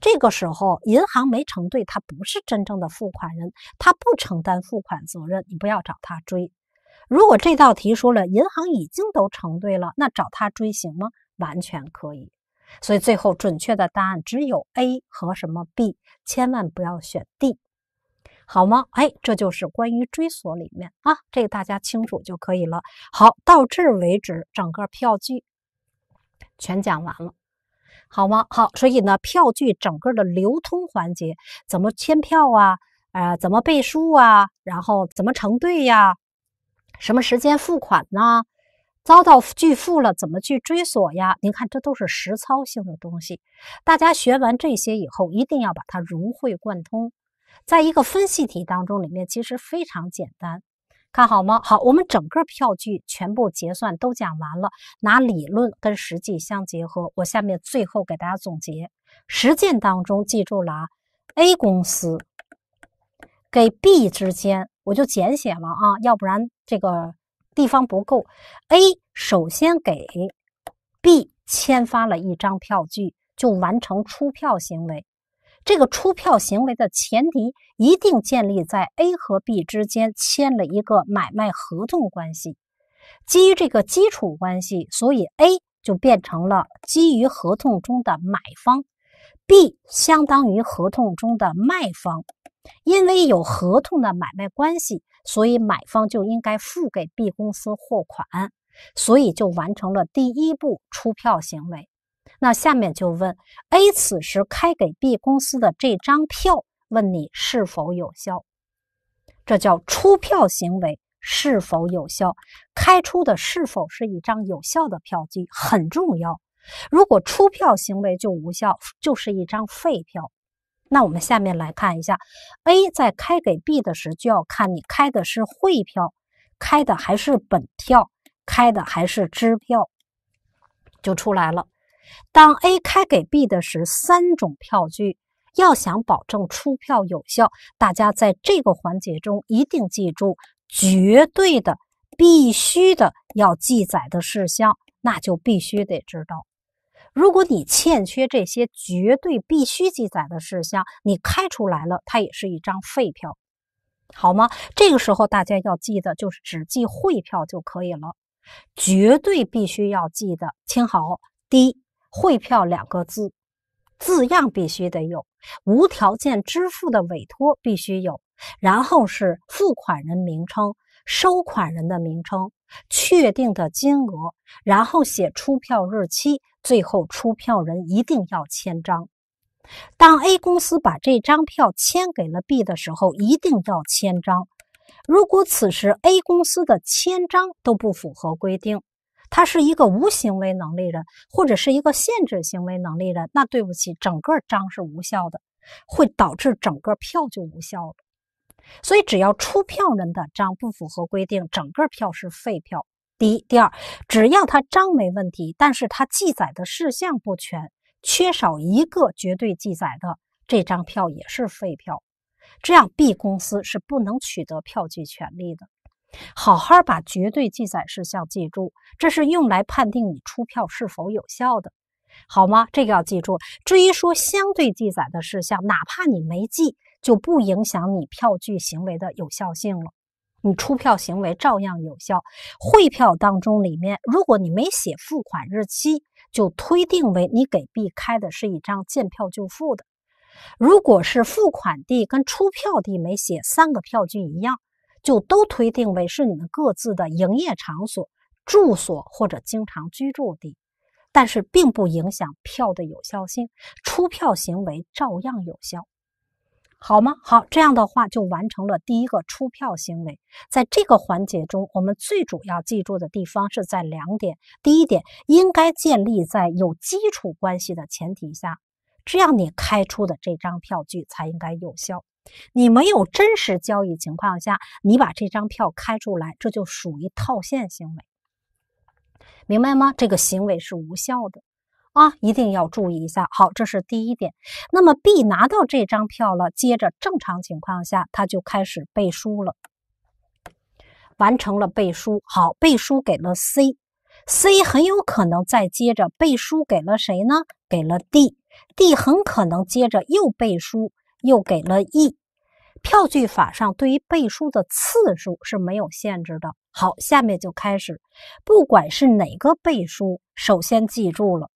这个时候银行没承兑，他不是真正的付款人，他不承担付款责任，你不要找他追。如果这道题说了银行已经都承兑了，那找他追行吗？完全可以，所以最后准确的答案只有 A 和什么 B，千万不要选 D，好吗？哎，这就是关于追索里面啊，这个大家清楚就可以了。好，到这为止，整个票据全讲完了，好吗？好，所以呢，票据整个的流通环节怎么签票啊？呃，怎么背书啊？然后怎么承兑呀？什么时间付款呢？遭到拒付了，怎么去追索呀？您看，这都是实操性的东西。大家学完这些以后，一定要把它融会贯通。在一个分析题当中，里面其实非常简单，看好吗？好，我们整个票据全部结算都讲完了，拿理论跟实际相结合。我下面最后给大家总结，实践当中记住了啊。A 公司给 B 之间，我就简写了啊，要不然这个。地方不够，A 首先给 B 签发了一张票据，就完成出票行为。这个出票行为的前提一定建立在 A 和 B 之间签了一个买卖合同关系。基于这个基础关系，所以 A 就变成了基于合同中的买方，B 相当于合同中的卖方。因为有合同的买卖关系，所以买方就应该付给 B 公司货款，所以就完成了第一步出票行为。那下面就问 A 此时开给 B 公司的这张票，问你是否有效？这叫出票行为是否有效？开出的是否是一张有效的票据？很重要。如果出票行为就无效，就是一张废票。那我们下面来看一下，A 在开给 B 的时，就要看你开的是汇票，开的还是本票，开的还是支票，就出来了。当 A 开给 B 的时，三种票据要想保证出票有效，大家在这个环节中一定记住，绝对的、必须的要记载的事项，那就必须得知道。如果你欠缺这些绝对必须记载的事项，你开出来了，它也是一张废票，好吗？这个时候大家要记的，就是只记汇票就可以了。绝对必须要记得，听好：第一，汇票两个字字样必须得有，无条件支付的委托必须有，然后是付款人名称、收款人的名称、确定的金额，然后写出票日期。最后出票人一定要签章。当 A 公司把这张票签给了 B 的时候，一定要签章。如果此时 A 公司的签章都不符合规定，他是一个无行为能力人或者是一个限制行为能力人，那对不起，整个章是无效的，会导致整个票就无效了。所以，只要出票人的章不符合规定，整个票是废票。第一、第二，只要他章没问题，但是他记载的事项不全，缺少一个绝对记载的这张票也是废票，这样 B 公司是不能取得票据权利的。好好把绝对记载事项记住，这是用来判定你出票是否有效的，好吗？这个要记住。至于说相对记载的事项，哪怕你没记，就不影响你票据行为的有效性了。你出票行为照样有效。汇票当中里面，如果你没写付款日期，就推定为你给 B 开的是一张见票就付的。如果是付款地跟出票地没写三个票据一样，就都推定为是你们各自的营业场所、住所或者经常居住地，但是并不影响票的有效性，出票行为照样有效。好吗？好，这样的话就完成了第一个出票行为。在这个环节中，我们最主要记住的地方是在两点：第一点，应该建立在有基础关系的前提下，这样你开出的这张票据才应该有效。你没有真实交易情况下，你把这张票开出来，这就属于套现行为，明白吗？这个行为是无效的。啊，一定要注意一下。好，这是第一点。那么 B 拿到这张票了，接着正常情况下，他就开始背书了，完成了背书。好，背书给了 C，C 很有可能再接着背书给了谁呢？给了 D，D 很可能接着又背书又给了 E。票据法上对于背书的次数是没有限制的。好，下面就开始，不管是哪个背书，首先记住了。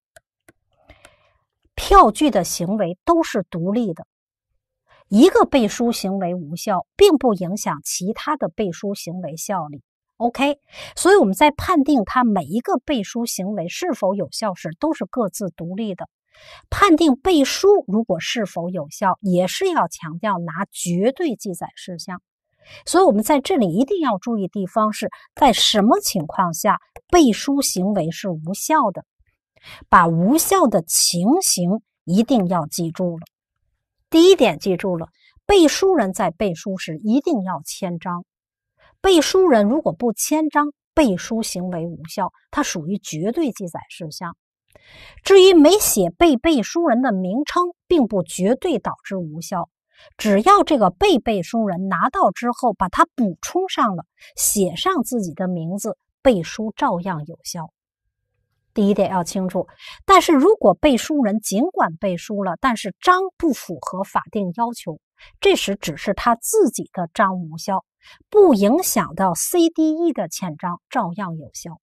票据的行为都是独立的，一个背书行为无效，并不影响其他的背书行为效力。OK，所以我们在判定它每一个背书行为是否有效时，都是各自独立的。判定背书如果是否有效，也是要强调拿绝对记载事项。所以我们在这里一定要注意地方是在什么情况下背书行为是无效的。把无效的情形一定要记住了。第一点记住了，背书人在背书时一定要签章。背书人如果不签章，背书行为无效，它属于绝对记载事项。至于没写被背书人的名称，并不绝对导致无效。只要这个被背书人拿到之后，把它补充上了，写上自己的名字，背书照样有效。第一点要清楚，但是如果背书人尽管背书了，但是章不符合法定要求，这时只是他自己的章无效，不影响到 C、D、E 的欠章照样有效。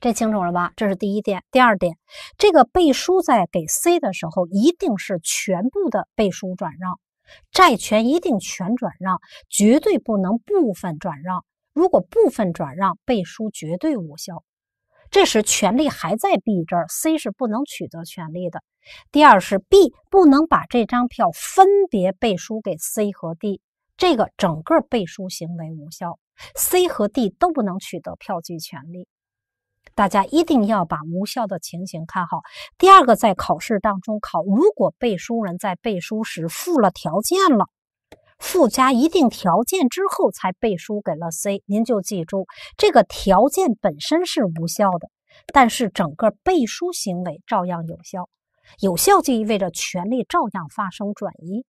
这清楚了吧？这是第一点。第二点，这个背书在给 C 的时候，一定是全部的背书转让，债权一定全转让，绝对不能部分转让。如果部分转让，背书绝对无效。这时权利还在 B 这儿，C 是不能取得权利的。第二是 B 不能把这张票分别背书给 C 和 D，这个整个背书行为无效，C 和 D 都不能取得票据权利。大家一定要把无效的情形看好。第二个在考试当中考，如果背书人在背书时附了条件了。附加一定条件之后才背书给了 C，您就记住这个条件本身是无效的，但是整个背书行为照样有效。有效就意味着权利照样发生转移，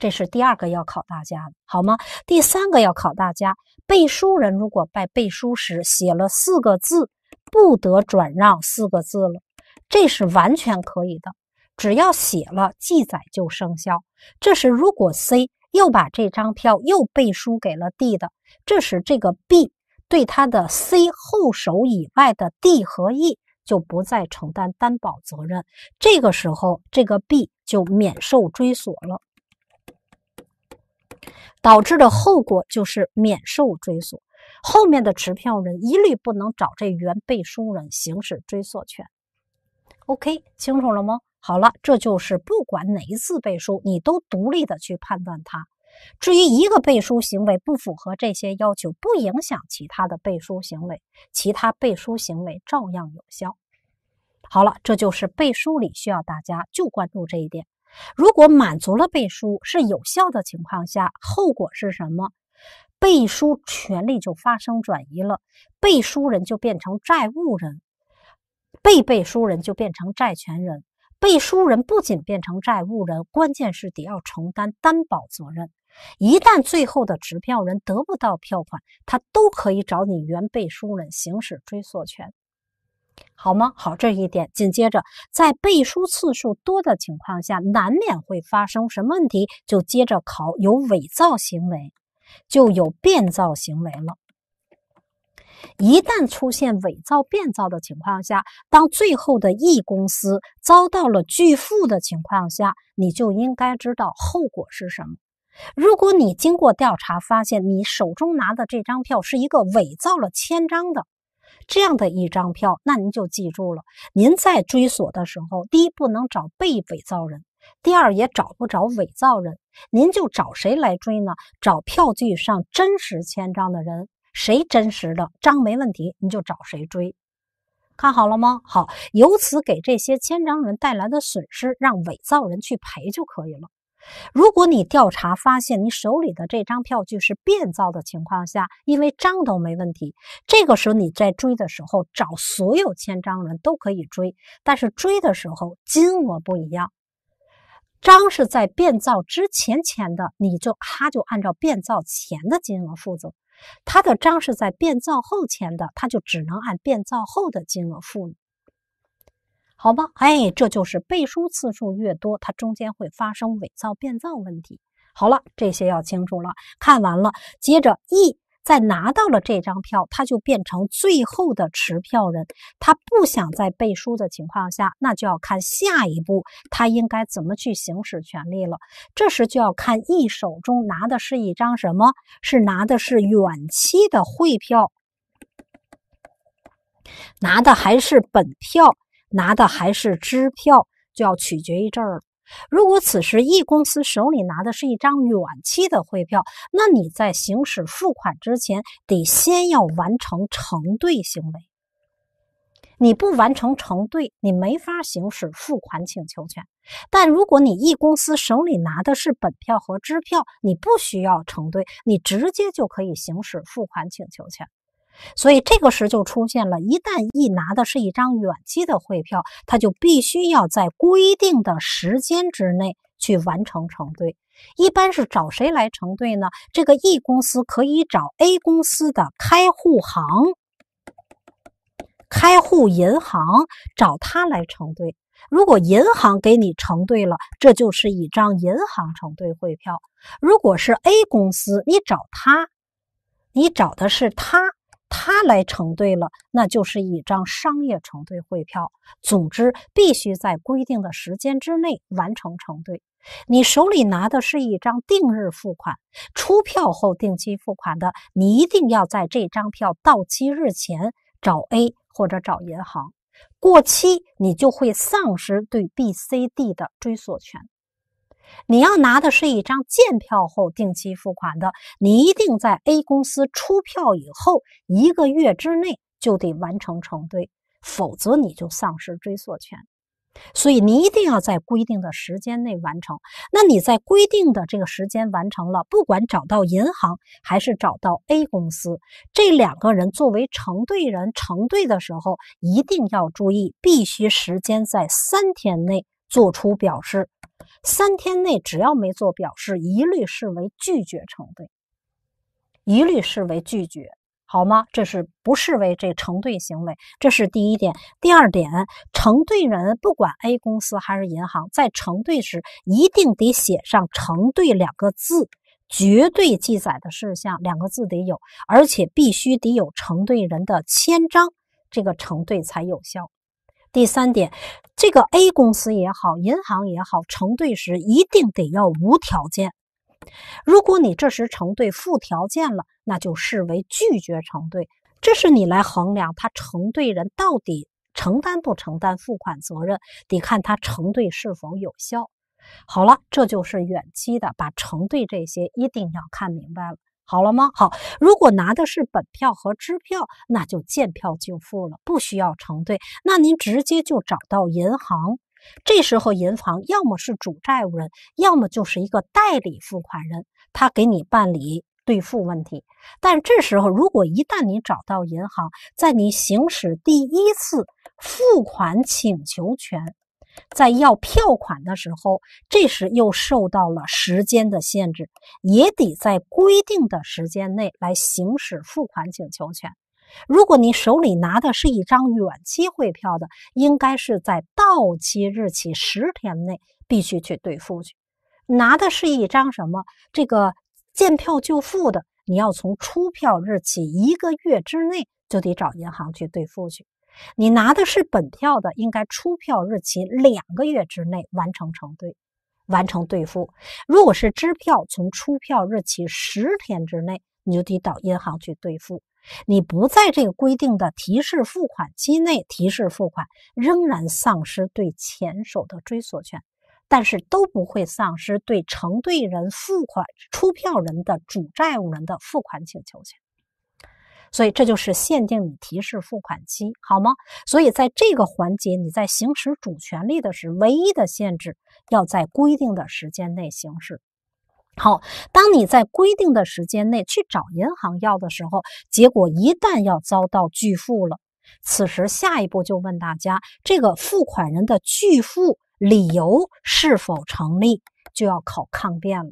这是第二个要考大家的好吗？第三个要考大家，背书人如果在背书时写了四个字“不得转让”四个字了，这是完全可以的，只要写了记载就生效。这是如果 C。又把这张票又背书给了 D 的，这时这个 B 对他的 C 后手以外的 D 和 E 就不再承担担保责任，这个时候这个 B 就免受追索了，导致的后果就是免受追索，后面的持票人一律不能找这原背书人行使追索权。OK，清楚了吗？好了，这就是不管哪一次背书，你都独立的去判断它。至于一个背书行为不符合这些要求，不影响其他的背书行为，其他背书行为照样有效。好了，这就是背书里需要大家就关注这一点。如果满足了背书是有效的情况下，后果是什么？背书权利就发生转移了，背书人就变成债务人，被背书人就变成债权人。背书人不仅变成债务人，关键是得要承担担保责任。一旦最后的持票人得不到票款，他都可以找你原背书人行使追索权，好吗？好，这一点紧接着，在背书次数多的情况下，难免会发生什么问题？就接着考有伪造行为，就有变造行为了。一旦出现伪造、变造的情况下，当最后的 E 公司遭到了拒付的情况下，你就应该知道后果是什么。如果你经过调查发现，你手中拿的这张票是一个伪造了签章的这样的一张票，那您就记住了，您在追索的时候，第一不能找被伪造人，第二也找不着伪造人，您就找谁来追呢？找票据上真实签章的人。谁真实的章没问题，你就找谁追。看好了吗？好，由此给这些签章人带来的损失，让伪造人去赔就可以了。如果你调查发现你手里的这张票据是变造的情况下，因为章都没问题，这个时候你在追的时候，找所有签章人都可以追，但是追的时候金额不一样。章是在变造之前签的，你就他就按照变造前的金额负责。他的章是在变造后签的，他就只能按变造后的金额付你，好吧？哎，这就是背书次数越多，它中间会发生伪造、变造问题。好了，这些要清楚了。看完了，接着 e。在拿到了这张票，他就变成最后的持票人。他不想再背书的情况下，那就要看下一步他应该怎么去行使权利了。这时就要看一手中拿的是一张什么是拿的是远期的汇票，拿的还是本票，拿的还是支票，就要取决于这儿了。如果此时 E 公司手里拿的是一张远期的汇票，那你在行使付款之前，得先要完成承兑行为。你不完成承兑，你没法行使付款请求权。但如果你 E 公司手里拿的是本票和支票，你不需要承兑，你直接就可以行使付款请求权。所以这个时就出现了，一旦 E 拿的是一张远期的汇票，他就必须要在规定的时间之内去完成承兑。一般是找谁来承兑呢？这个 E 公司可以找 A 公司的开户行、开户银行找他来承兑。如果银行给你承兑了，这就是一张银行承兑汇票。如果是 A 公司，你找他，你找的是他。他来承兑了，那就是一张商业承兑汇票。组织必须在规定的时间之内完成承兑。你手里拿的是一张定日付款、出票后定期付款的，你一定要在这张票到期日前找 A 或者找银行。过期，你就会丧失对 B、C、D 的追索权。你要拿的是一张建票后定期付款的，你一定在 A 公司出票以后一个月之内就得完成承兑，否则你就丧失追索权。所以你一定要在规定的时间内完成。那你在规定的这个时间完成了，不管找到银行还是找到 A 公司，这两个人作为承兑人承兑的时候，一定要注意，必须时间在三天内。做出表示，三天内只要没做表示，一律视为拒绝承兑，一律视为拒绝，好吗？这是不视为这承兑行为，这是第一点。第二点，承兑人不管 A 公司还是银行，在承兑时一定得写上“承兑”两个字，绝对记载的事项，两个字得有，而且必须得有承兑人的签章，这个承兑才有效。第三点，这个 A 公司也好，银行也好，承兑时一定得要无条件。如果你这时承兑附条件了，那就视为拒绝承兑。这是你来衡量他承兑人到底承担不承担付款责任，得看他承兑是否有效。好了，这就是远期的，把承兑这些一定要看明白了。好了吗？好，如果拿的是本票和支票，那就见票就付了，不需要承兑。那您直接就找到银行，这时候银行要么是主债务人，要么就是一个代理付款人，他给你办理兑付问题。但这时候，如果一旦你找到银行，在你行使第一次付款请求权。在要票款的时候，这时又受到了时间的限制，也得在规定的时间内来行使付款请求权。如果你手里拿的是一张远期汇票的，应该是在到期日起十天内必须去兑付去；拿的是一张什么这个见票就付的，你要从出票日起一个月之内就得找银行去兑付去。你拿的是本票的，应该出票日期两个月之内完成承兑，完成兑付。如果是支票，从出票日期十天之内，你就得到银行去兑付。你不在这个规定的提示付款期内提示付款，仍然丧失对前手的追索权，但是都不会丧失对承兑人付款出票人的主债务人的付款请求权。所以这就是限定你提示付款期，好吗？所以在这个环节，你在行使主权利的时唯一的限制要在规定的时间内行使。好，当你在规定的时间内去找银行要的时候，结果一旦要遭到拒付了，此时下一步就问大家，这个付款人的拒付理由是否成立，就要考抗辩了。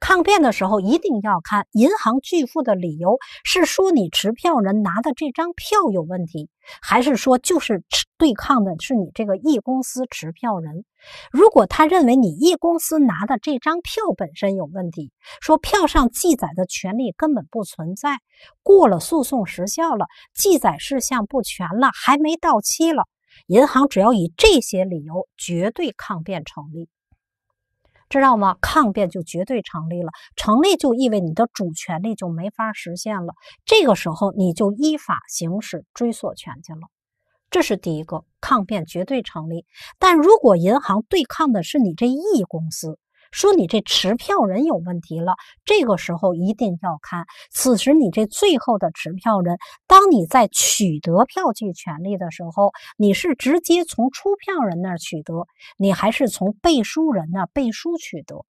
抗辩的时候一定要看银行拒付的理由是说你持票人拿的这张票有问题，还是说就是对抗的是你这个 E 公司持票人。如果他认为你 E 公司拿的这张票本身有问题，说票上记载的权利根本不存在，过了诉讼时效了，记载事项不全了，还没到期了，银行只要以这些理由绝对抗辩成立。知道吗？抗辩就绝对成立了，成立就意味着你的主权利就没法实现了。这个时候你就依法行使追索权去了，这是第一个抗辩绝对成立。但如果银行对抗的是你这 E 公司。说你这持票人有问题了，这个时候一定要看，此时你这最后的持票人，当你在取得票据权利的时候，你是直接从出票人那儿取得，你还是从背书人那儿背书取得？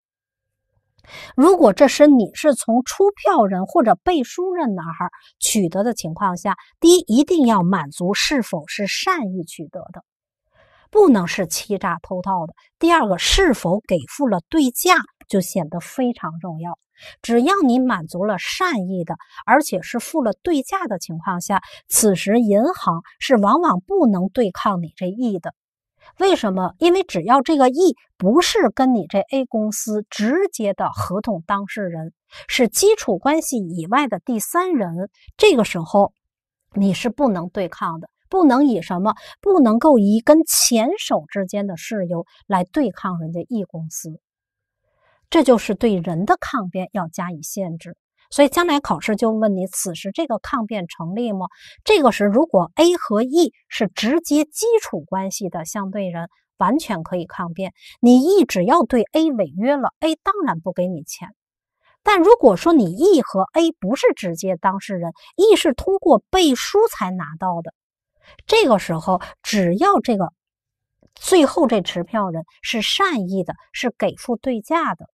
如果这时你是从出票人或者背书人那儿取得的情况下，第一一定要满足是否是善意取得的。不能是欺诈偷盗的。第二个，是否给付了对价就显得非常重要。只要你满足了善意的，而且是付了对价的情况下，此时银行是往往不能对抗你这 E 的。为什么？因为只要这个 E 不是跟你这 A 公司直接的合同当事人，是基础关系以外的第三人，这个时候你是不能对抗的。不能以什么不能够以跟前手之间的事由来对抗人家 E 公司，这就是对人的抗辩要加以限制。所以将来考试就问你：此时这个抗辩成立吗？这个是如果 A 和 E 是直接基础关系的相对人，完全可以抗辩。你 E 只要对 A 违约了，A 当然不给你钱。但如果说你 E 和 A 不是直接当事人，E 是通过背书才拿到的。这个时候，只要这个最后这持票人是善意的，是给付对价的，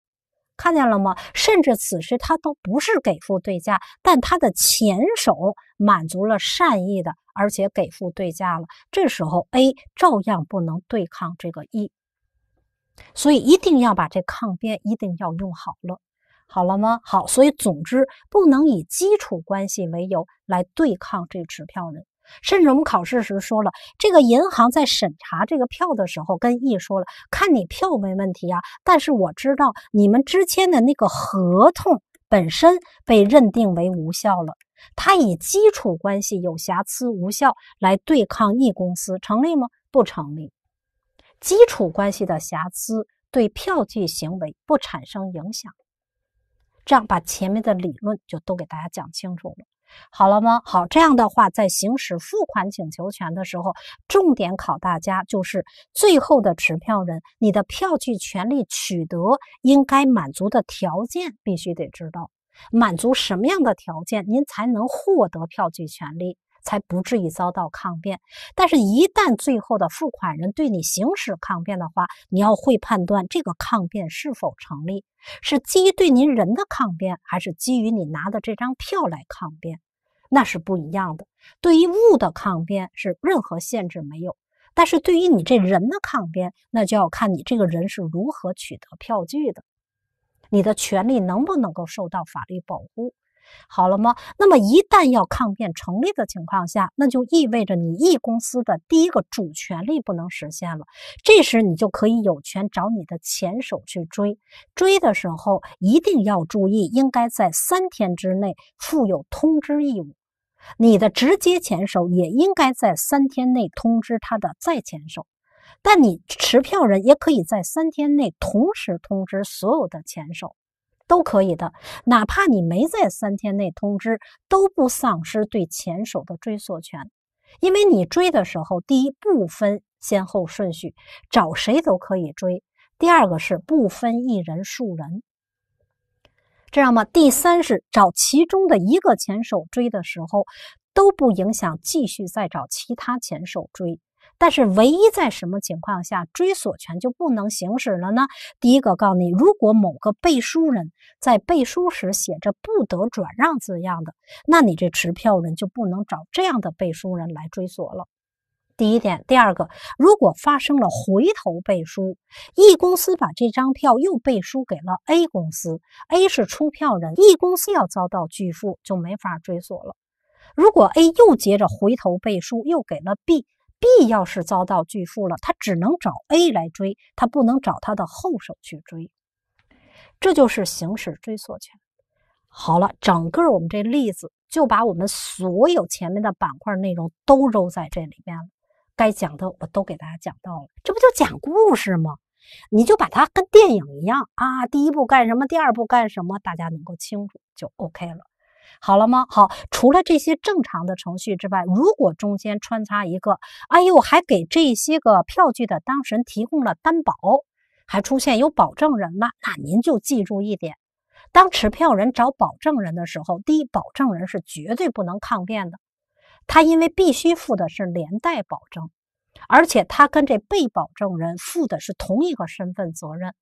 看见了吗？甚至此时他都不是给付对价，但他的前手满足了善意的，而且给付对价了。这时候 A 照样不能对抗这个 E，所以一定要把这抗辩一定要用好了，好了吗？好，所以总之不能以基础关系为由来对抗这持票人。甚至我们考试时说了，这个银行在审查这个票的时候，跟 E 说了，看你票没问题啊，但是我知道你们之间的那个合同本身被认定为无效了。他以基础关系有瑕疵无效来对抗 E 公司，成立吗？不成立。基础关系的瑕疵对票据行为不产生影响。这样把前面的理论就都给大家讲清楚了。好了吗？好，这样的话，在行使付款请求权的时候，重点考大家就是最后的持票人，你的票据权利取得应该满足的条件，必须得知道，满足什么样的条件，您才能获得票据权利。才不至于遭到抗辩，但是，一旦最后的付款人对你行使抗辩的话，你要会判断这个抗辩是否成立，是基于对您人的抗辩，还是基于你拿的这张票来抗辩，那是不一样的。对于物的抗辩是任何限制没有，但是对于你这人的抗辩，那就要看你这个人是如何取得票据的，你的权利能不能够受到法律保护。好了吗？那么一旦要抗辩成立的情况下，那就意味着你 E 公司的第一个主权利不能实现了。这时你就可以有权找你的前手去追。追的时候一定要注意，应该在三天之内负有通知义务。你的直接前手也应该在三天内通知他的再前手，但你持票人也可以在三天内同时通知所有的前手。都可以的，哪怕你没在三天内通知，都不丧失对前手的追索权，因为你追的时候，第一不分先后顺序，找谁都可以追；第二个是不分一人数人，知道吗？第三是找其中的一个前手追的时候，都不影响继续再找其他前手追。但是，唯一在什么情况下追索权就不能行使了呢？第一个，告诉你，如果某个背书人在背书时写着“不得转让”字样的，那你这持票人就不能找这样的背书人来追索了。第一点，第二个，如果发生了回头背书，E 公司把这张票又背书给了 A 公司，A 是出票人，E 公司要遭到拒付就没法追索了。如果 A 又接着回头背书，又给了 B。B 要是遭到拒付了，他只能找 A 来追，他不能找他的后手去追，这就是行使追索权。好了，整个我们这例子就把我们所有前面的板块内容都揉在这里面了，该讲的我都给大家讲到了，这不就讲故事吗？你就把它跟电影一样啊，第一步干什么，第二步干什么，大家能够清楚就 OK 了。好了吗？好，除了这些正常的程序之外，如果中间穿插一个，哎呦，还给这些个票据的当事人提供了担保，还出现有保证人了，那您就记住一点：当持票人找保证人的时候，第一，保证人是绝对不能抗辩的，他因为必须负的是连带保证，而且他跟这被保证人负的是同一个身份责任。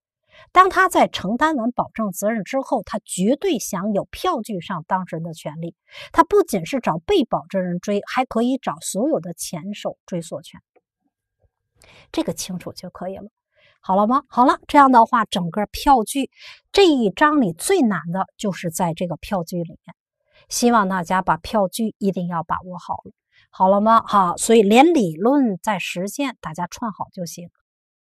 当他在承担完保证责任之后，他绝对享有票据上当事人的权利。他不仅是找被保证人追，还可以找所有的前手追索权。这个清楚就可以了。好了吗？好了，这样的话，整个票据这一章里最难的就是在这个票据里面。希望大家把票据一定要把握好了。好了吗？好，所以连理论在实践，大家串好就行。